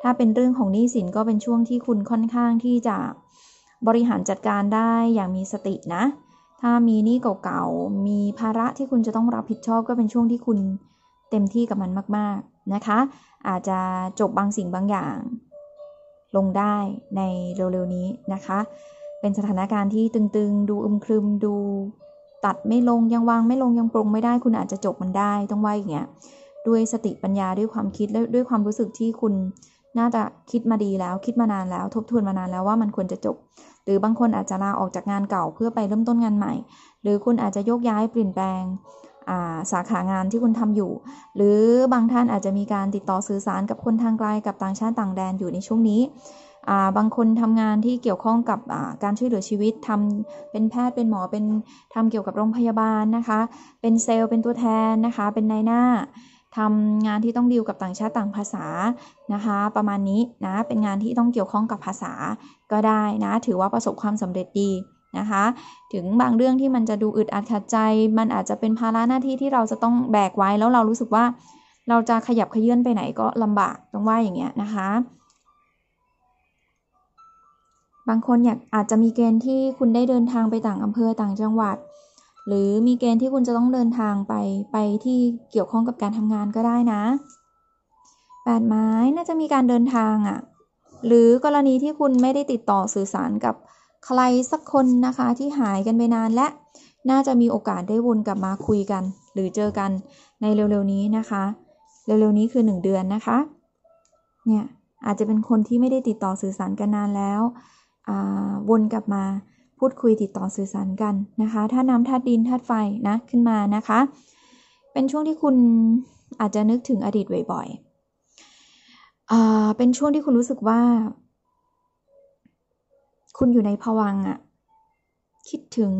[SPEAKER 1] ถ้าเป็นเรื่องของหนี้สินก็เป็นช่วงที่คุณค่อนข้างที่จะบริหารจัดการได้อย่างมีสตินะ ถ้ามีหนี้เก่าๆ มีภาระที่คุณจะต้องรับผิดชอบ ก็เป็นช่วงที่คุณเต็มที่กับมันมาก ๆนะคะ อาจจะจบบางสิ่งบางอย่างลงได้ในเร็วๆนี้นะคะเป็นสถานการณ์ที่ตึง ๆ ดูอึมครึมดูตัดไม่ลงยังวาง ไม่ลงยังปรงไม่ได้คุณอาจจะจบมันได้ ต้องว่าอย่างเงี้ยด้วยสติปัญญาด้วยความคิดและด้วยความรู้สึกที่คุณน่าจะคิดมาดีแล้วคิดมานานแล้ว ทบทวนมานานแล้วว่ามันควรจะจบ หรือบางคนอาจจะลาออกจากงานเก่าเพื่อไปเริ่มต้นงานใหม่ หรือคุณอาจจะโยกย้ายเปลี่ยนแปลงสาขางานที่คุณทำอยู่ หรือบางท่านอาจจะมีการติดต่อสื่อสารกับคนทางไกลกับต่างชาติต่างแดนอยู่ในช่วงนี้บางคนทำงานที่เกี่ยวข้องกับการช่วยเหลือชีวิตทำเป็นแพทย์ เป็นหมอ เป็นทำเกี่ยวกับโรงพยาบาลนะคะ เป็นเซลล์เป็นตัวแทนนะคะ เป็นนายหน้าทำงานที่ต้องดีลกับต่างชาติต่างภาษา นะคะ ประมาณนี้นะ เป็นงานที่ต้องเกี่ยวข้องกับภาษา ก็ได้นะ ถือว่าประสบความสำเร็จดีนะคะ ถึงบางเรื่องที่มันจะดูอึดอัดขัดใจ มันอาจจะเป็นภาระหน้าที่ที่เราจะต้องแบกไว้ แล้วเรารู้สึกว่า เราจะขยับขยื่นไปไหนก็ลำบากต้องว่าอย่างเงี้ยนะคะบางคนอยากอาจจะมีเกณฑ์ที่คุณได้เดินทางไปต่างอำเภอต่างจังหวัด หรือมีเกณฑ์ที่คุณจะต้องเดินทางไปไปที่เกี่ยวข้องกับการทำงานก็ได้นะแปดไม้น่าจะมีการเดินทางอะ่ะหรือกรณีที่คุณไม่ได้ติดต่อสื่อสารกับใครสักคนนะคะที่หายกันไปนานและน่าจะมีโอกาสได้วนกลับมาคุยกัน หรือเจอกันในเร็วๆนี้นะคะ เร็วๆนี้คือ 1 เดือนนะคะเนี่ยอาจจะเป็นคนที่ไม่ได้ติดต่อสื่อสารกันนานแล้ววนกลับมาพูดคุยติดต่อสื่อสารกันนะคะ ถ้าน้ำธาตุดินธาตุไฟนะขึ้นมานะคะ เป็นช่วงที่คุณอาจจะนึกถึงอดีตบ่อยๆ เป็นช่วงที่คุณรู้สึกว่า คุณอยู่ในภวังอะคิดถึง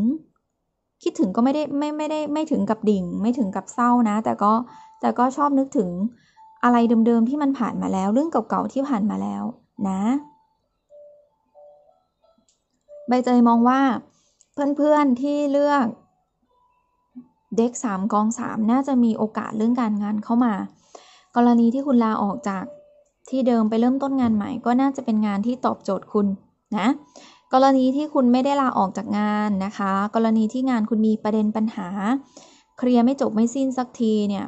[SPEAKER 1] คิดถึงก็ไม่ได้ไม่ไม่ได้ไม่ถึงกับดิ่ง ไม่ถึงกับเศร้านะ แต่ก็แต่ก็ชอบนึกถึงอะไรเดิม ๆ ที่มันผ่านมาแล้ว เรื่องเก่าๆที่ผ่านมาแล้วนะใบเตยมองว่าเพื่อนๆที่เลือกเด็ก3กองสามน่าจะมีโอกาสเรื่องการงานเข้ามา กรณีที่คุณลาออกจาก ที่เดิมไปเริ่มต้นงานใหม่ ก็น่าจะเป็นงานที่ตอบโจทย์คุณนะกรณีที่คุณไม่ได้ลาออกจากงานนะคะ กรณีที่งานคุณมีประเด็นปัญหา เคลียร์ไม่จบไม่สิ้นสักทีเนี่ย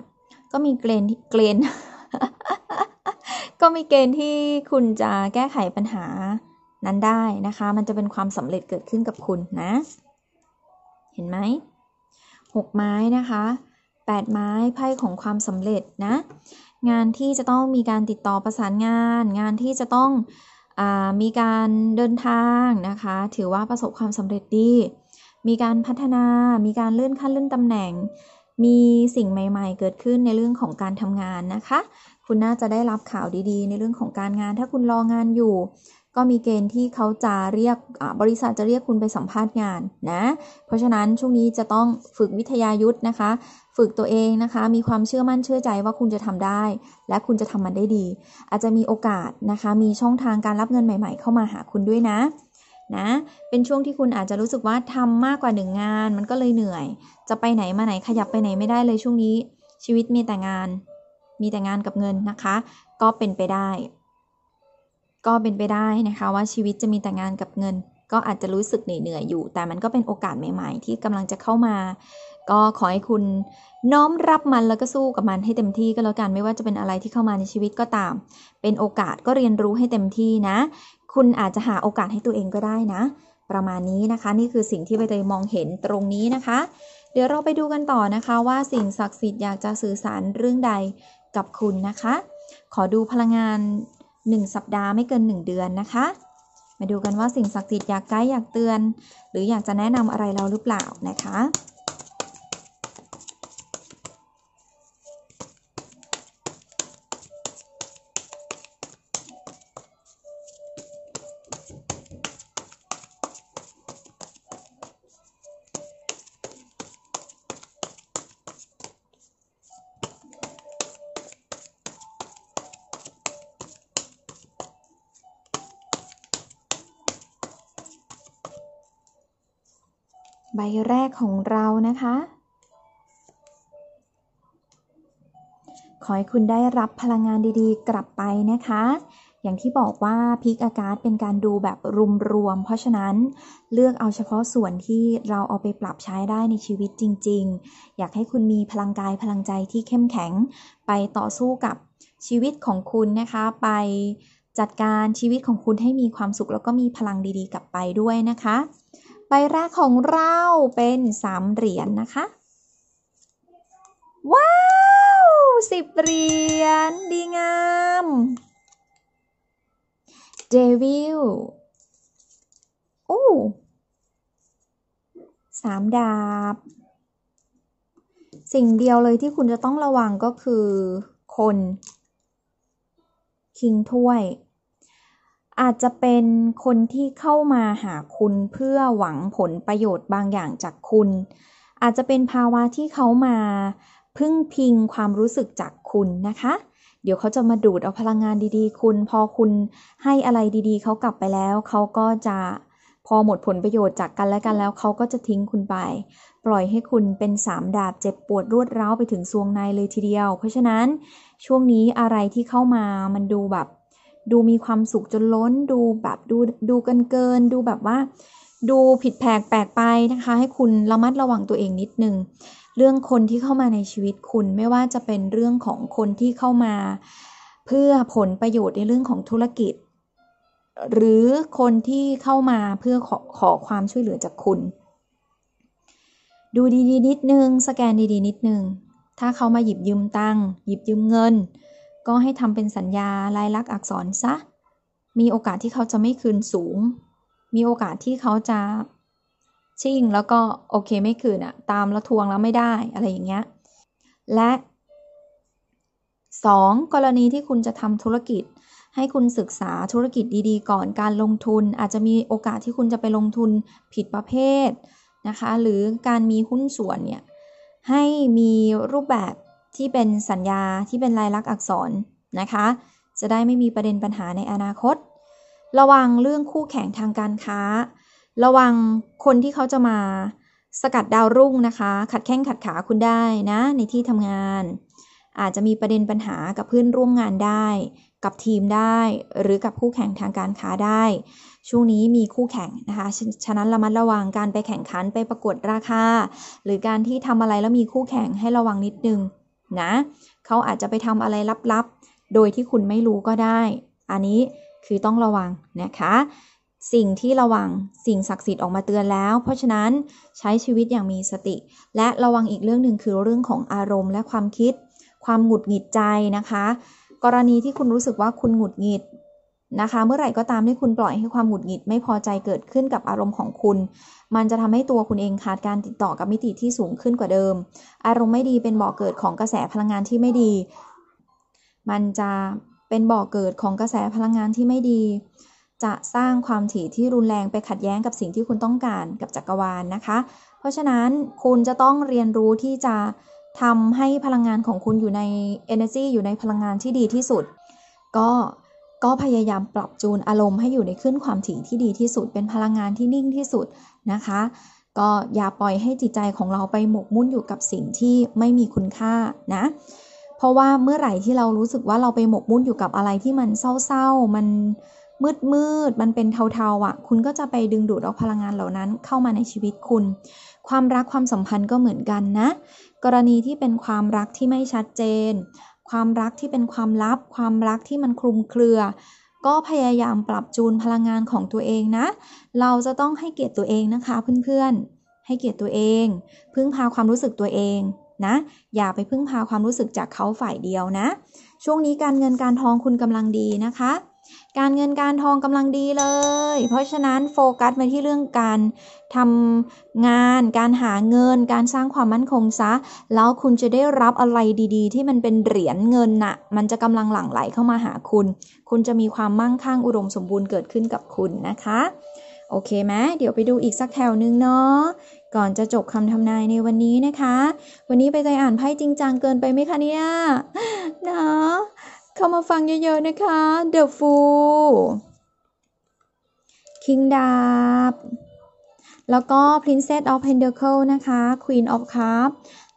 [SPEAKER 1] ก็มีเกรนเกรนก็มีเกณฑ์ที่คุณจะแก้ไขปัญหานั้นได้ นะคะ มันจะเป็นความสำเร็จเกิดขึ้นกับคุณนะ เห็นไหม หกไม้นะคะ แปดไม้ไพ่ของความสำเร็จนะ งานที่จะต้องมีการติดต่อประสานงาน งานที่จะต้องอมีการเดินทางนะคะ ถือว่าประสบความสำเร็จดี มีการพัฒนา มีการเลื่อนขั้นเลื่อนตำแหน่ง มีสิ่งใหม่ ๆ เกิดขึ้นในเรื่องของการทำงานนะคะ คุณน่าจะได้รับข่าวดีๆในเรื่องของการงาน ถ้าคุณรองานอยู่ก็มีเกณฑ์ที่เขาจะเรียกบริษัทจะเรียกคุณไปสัมภาษณ์งาน นะ เพราะฉะนั้นช่วงนี้จะต้องฝึกวิทยายุทธ์นะคะ ฝึกตัวเองนะคะ มีความเชื่อมั่นเชื่อใจว่าคุณจะทำได้ และคุณจะทำมันได้ดี อาจจะมีโอกาสนะคะ มีช่องทางการรับเงินใหม่ๆเข้ามาหาคุณด้วยนะ นะ เป็นช่วงที่คุณอาจจะรู้สึกว่าทำมากกว่าหนึ่งงาน มันก็เลยเหนื่อย จะไปไหนมาไหนขยับไปไหนไม่ได้เลยช่วงนี้ ชีวิตมีแต่งาน มีแต่งานกับเงินนะคะ ก็เป็นไปได้ก็เป็นไปได้นะคะว่าชีวิตจะมีแต่งานกับเงิน ก็อาจจะรู้สึกเหนื่อยๆอยู่ แต่มันก็เป็นโอกาสใหม่ๆ ที่กำลังจะเข้ามา ก็ขอให้คุณน้อมรับมันแล้วก็สู้กับมันให้เต็มที่ก็แล้วกันไม่ว่าจะเป็นอะไรที่เข้ามาในชีวิตก็ตาม เป็นโอกาสก็เรียนรู้ให้เต็มที่นะ คุณอาจจะหาโอกาสให้ตัวเองก็ได้นะ ประมาณนี้นะคะ นี่คือสิ่งที่ใบเตยมองเห็นตรงนี้นะคะ เดี๋ยวเราไปดูกันต่อนะคะว่าสิ่งศักดิ์สิทธิ์อยากจะสื่อสารเรื่องใดกับคุณนะคะ ขอดูพลังงาน1สัปดาห์ไม่เกิน 1 เดือนนะคะ มาดูกันว่าสิ่งศักดิ์สิทธิ์อยากไกด์อยากเตือนหรืออยากจะแนะนำอะไรเราหรือเปล่านะคะแรกของเรานะคะ ขอ ให้ คุณได้รับพลังงานดีๆ กลับไปนะคะ อย่างที่บอกว่า พิก อากาศเป็นการดูแบบรวมๆเพราะฉะนั้นเลือกเอาเฉพาะส่วนที่เราเอาไปปรับใช้ได้ในชีวิตจริง ๆ อยากให้คุณมีพลังกายพลังใจที่เข้มแข็งไปต่อสู้กับชีวิตของคุณนะคะ ไปจัดการชีวิตของคุณให้มีความสุข แล้วก็มีพลังดีๆ กลับไปด้วยนะคะใบแรกของเราเป็นสามเหรียญนนะคะ ว้าวสิบเหรียญดีงามเดวิลโอ้สามดาบ สิ่งเดียวเลยที่คุณจะต้องระวังก็คือคนคิงถ้วยอาจจะเป็นคนที่เข้ามาหาคุณเพื่อหวังผลประโยชน์บางอย่างจากคุณ อาจจะเป็นภาวะที่เขามาพึ่งพิงความรู้สึกจากคุณนะคะ เดี๋ยวเขาจะมาดูดเอาพลังงานดีๆ คุณ พอคุณให้อะไรดีๆ เขากลับไปแล้ว เขาก็จะพอหมดผลประโยชน์จากกันและกันแล้ว เขาก็จะทิ้งคุณไป ปล่อยให้คุณเป็นสามดาบเจ็บปวดรวดร้าวไปถึงซวงในเลยทีเดียว เพราะฉะนั้น ช่วงนี้อะไรที่เข้ามามันดูแบบดูมีความสุขจนล้น ดูแบบดูดูกันเกิน ดูแบบว่า ดูผิดแปลกแปลกไปนะคะ ให้คุณระมัดระวังตัวเองนิดนึงเรื่องคนที่เข้ามาในชีวิตคุณ ไม่ว่าจะเป็นเรื่องของคนที่เข้ามา เพื่อผลประโยชน์ในเรื่องของธุรกิจ หรือคนที่เข้ามาเพื่อขอขอความช่วยเหลือจากคุณ ดูดีๆ นิดนึง สแกนดีๆ นิดนึง ถ้าเขามาหยิบยืมตังค์ หยิบยืมเงินก็ให้ทำเป็นสัญญาลายลักษณ์อักษรซะ มีโอกาสที่เขาจะไม่คืนสูง มีโอกาสที่เขาจะชิ่งแล้วก็โอเคไม่คืนอะตามแล้วทวงแล้วไม่ได้อะไรอย่างเงี้ย และ 2. กรณีที่คุณจะทำธุรกิจ ให้คุณศึกษาธุรกิจดีๆ ก่อนการลงทุนอาจจะมีโอกาสที่คุณจะไปลงทุนผิดประเภท นะคะหรือการมีหุ้นส่วนเนี่ยให้มีรูปแบบที่เป็นสัญญาที่เป็นลายลักษณ์อักษรนะคะ จะได้ไม่มีประเด็นปัญหาในอนาคต ระวังเรื่องคู่แข่งทางการค้า ระวังคนที่เขาจะมาสกัดดาวรุ่งนะคะ ขัดแข้งขัดขาคุณได้นะ ในที่ทำงาน อาจจะมีประเด็นปัญหากับเพื่อนร่วมงานได้ กับทีมได้ หรือกับคู่แข่งทางการค้าได้ ช่วงนี้มีคู่แข่งนะคะฉฉะนั้นระมัดระวังการไปแข่งขันไปประกวดราคา หรือการที่ทำอะไรแล้วมีคู่แข่งให้ระวังนิดนึงนะเขาอาจจะไปทำอะไรลับๆ โดยที่คุณไม่รู้ก็ได้ อันนี้คือต้องระวังนะคะสิ่งที่ระวัง สิ่งศักดิ์สิทธิ์ออกมาเตือนแล้ว เพราะฉะนั้นใช้ชีวิตอย่างมีสติ และระวังอีกเรื่องหนึ่งคือเรื่องของอารมณ์ และความคิด ความหงุดหงิดใจนะคะกรณีที่คุณรู้สึกว่าคุณหงุดหงิดนะคะเมื่อไหร่ก็ตามที่คุณปล่อยให้ความหงุดหงิดไม่พอใจเกิดขึ้นกับอารมณ์ของคุณมันจะทำให้ตัวคุณเองขาดการติดต่อกับมิติที่สูงขึ้นกว่าเดิม อารมณ์ไม่ดีเป็นบ่อเกิดของกระแสพลังงานที่ไม่ดี มันจะเป็นบ่อเกิดของกระแสพลังงานที่ไม่ดี จะสร้างความถี่ที่รุนแรงไปขัดแย้งกับสิ่งที่คุณต้องการกับจักรวาลนนะคะ เพราะฉะนั้นคุณจะต้องเรียนรู้ที่จะทำให้พลังงานของคุณอยู่ใน energy อยู่ในพลังงานที่ดีที่สุด ก็ก็พยายามปรับจูนอารมณ์ให้อยู่ในขึ้นความถี่ที่ดีที่สุดเป็นพลังงานที่นิ่งที่สุดนะคะ ก็อย่าปล่อยให้จิตใจของเราไปหมกมุ่นอยู่กับสิ่งที่ไม่มีคุณค่านะ เพราะว่าเมื่อไหร่ที่เรารู้สึกว่าเราไปหมกมุ่นอยู่กับอะไรที่มันเศร้าๆมันมืดมืดมันเป็นเทาๆอะ่ะคุณก็จะไปดึงดูดเอาพลังงานเหล่านั้นเข้ามาในชีวิตคุณ ความรักความสัมพันธ์ก็เหมือนกันนะ กรณีที่เป็นความรักที่ไม่ชัดเจนความรักที่เป็นความลับ ความรักที่มันคลุมเครือ ก็พยายามปรับจูนพลังงานของตัวเองนะ เราจะต้องให้เกียรติตัวเองนะคะเพื่อนๆ ให้เกียรติตัวเอง พึ่งพาความรู้สึกตัวเองนะ อย่าไปพึ่งพาความรู้สึกจากเขาฝ่ายเดียวนะ ช่วงนี้การเงินการทองคุณกำลังดีนะคะการเงินการทองกำลังดีเลย เพราะฉะนั้นโฟกัสมาที่เรื่องการทำงาน การหาเงินการสร้างความมั่นคงซะ แล้วคุณจะได้รับอะไรดีๆ ที่มันเป็นเหรียญเงินนะ่ะ มันจะกำลังหลั่งไหลเข้ามาหาคุณ คุณจะมีความมั่งคั่งอุดมสมบูรณ์เกิดขึ้นกับคุณนะคะ โอเคไหมเดี๋ยวไปดูอีกสักแถวนึงเนาะก่อนจะจบคำทำนายในวันนี้นะคะ วันนี้ไปใจอ่านไพ่จริงจังเกินไปไหมคะเนี่ยเนาะเข้ามาฟังเยอะ ๆ นะคะ The Fool King ดาบ แล้วก็ Princess of Pentacle นะคะ Queen of Cup s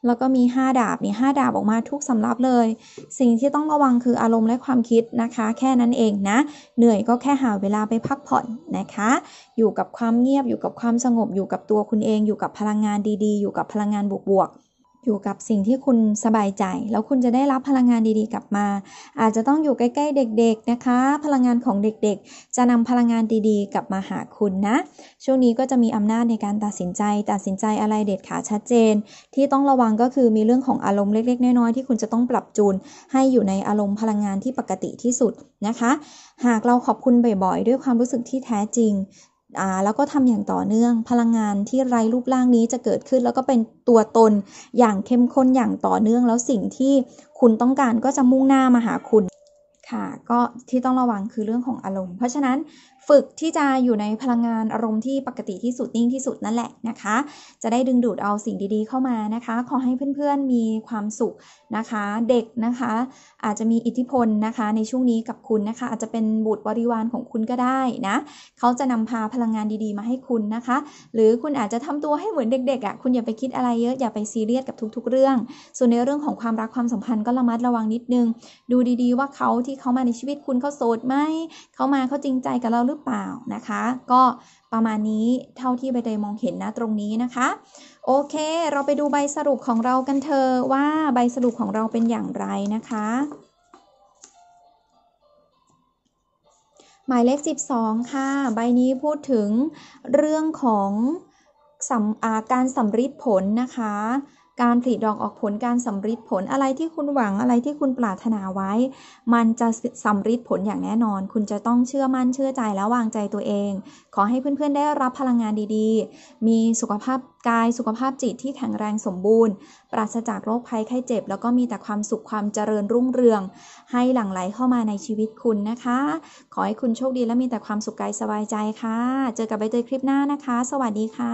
[SPEAKER 1] แล้วก็มี 5 ดาบนี่5ดาบออกมาทุกสำรับเลย สิ่งที่ต้องระวังคืออารมณ์และความคิดนะคะ แค่นั้นเองนะ เหนื่อยก็แค่หาเวลาไปพักผ่อนนะคะ อยู่กับความเงียบอยู่กับความสงบอยู่กับตัวคุณเองอยู่กับพลังงานดีๆ อยู่กับพลังงานบวก ๆอยู่กับสิ่งที่คุณสบายใจ แล้วคุณจะได้รับพลังงานดีๆกลับมา อาจจะต้องอยู่ใกล้ๆเด็กๆนะคะ พลังงานของเด็ก ๆ จะนำพลังงานดีๆกลับมาหาคุณนะ ช่วงนี้ก็จะมีอำนาจในการตัดสินใจ ตัดสินใจอะไรเด็ดขาดชัดเจน ที่ต้องระวังก็คือมีเรื่องของอารมณ์เล็กๆน้อยๆที่คุณจะต้องปรับจูน ให้อยู่ในอารมณ์พลังงานที่ปกติที่สุดนะคะ หากเราขอบคุณบ่อยๆ ด้วยความรู้สึกที่แท้จริงแล้วก็ทำอย่างต่อเนื่องพลังงานที่ไร้รูปร่างนี้จะเกิดขึ้น แล้วก็เป็นตัวตน อย่างเข้มข้นอย่างต่อเนื่อง แล้วสิ่งที่คุณต้องการก็จะมุ่งหน้ามาหาคุณค่ะก็ที่ต้องระวังคือเรื่องของอารมณ์ เพราะฉะนั้นฝึกที่จะอยู่ในพลังงานอารมณ์ที่ปกติที่สุดนิ่งที่สุดนั่นแหละนะคะ จะได้ดึงดูดเอาสิ่งดีๆเข้ามานะคะ ขอให้เพื่อน ๆมีความสุขนะคะ เด็กนะคะอาจจะมีอิทธิพลนะคะ ในช่วงนี้กับคุณนะคะ อาจจะเป็นบุตรบริวารของคุณก็ได้นะเขาจะนำพาพลังงานดีๆมาให้คุณนะคะ หรือคุณอาจจะทำตัวให้เหมือนเด็กๆอะ่ะคุณอย่าไปคิดอะไรเยอะอย่าไปซีเรียสกับทุกๆเรื่อง ส่วนในเรื่องของความรักความสัมพันธ์ก็ระมัดระวังนิดนึง ดูดีๆว่าเขาที่เขามาในชีวิตคุณเขาโสดไหมเขามาเขาจริงใจกับเราหรือเปล่านะคะ ก็ประมาณนี้เท่าที่ใบเตยมองเห็นนะตรงนี้นะคะ โอเค เราไปดูใบสรุปของเรากันเถอะว่าใบสรุปของเราเป็นอย่างไรนะคะ หมายเลข12 ค่ะ ใบนี้พูดถึงเรื่องของการสำริดผลนะคะการผลิดอกออกผลการสำฤทธิ์ผลอะไรที่คุณหวังอะไรที่คุณปรารถนาไว้ มันจะสำฤทธิ์ผลอย่างแน่นอน คุณจะต้องเชื่อมั่นเชื่อใจและวางใจตัวเอง ขอให้เพื่อนๆ ได้รับพลังงานดี ๆ มีสุขภาพกายสุขภาพจิตที่แข็งแรงสมบูรณ์ ปราศจากโรคภัยไข้เจ็บ แล้วก็มีแต่ความสุขความเจริญรุ่งเรืองให้หลั่งไหลเข้ามาในชีวิตคุณนะคะ ขอให้คุณโชคดีและมีแต่ความสุขกายสบายใจค่ะเจอกับใบเตยคลิปหน้านะคะ สวัสดีค่ะ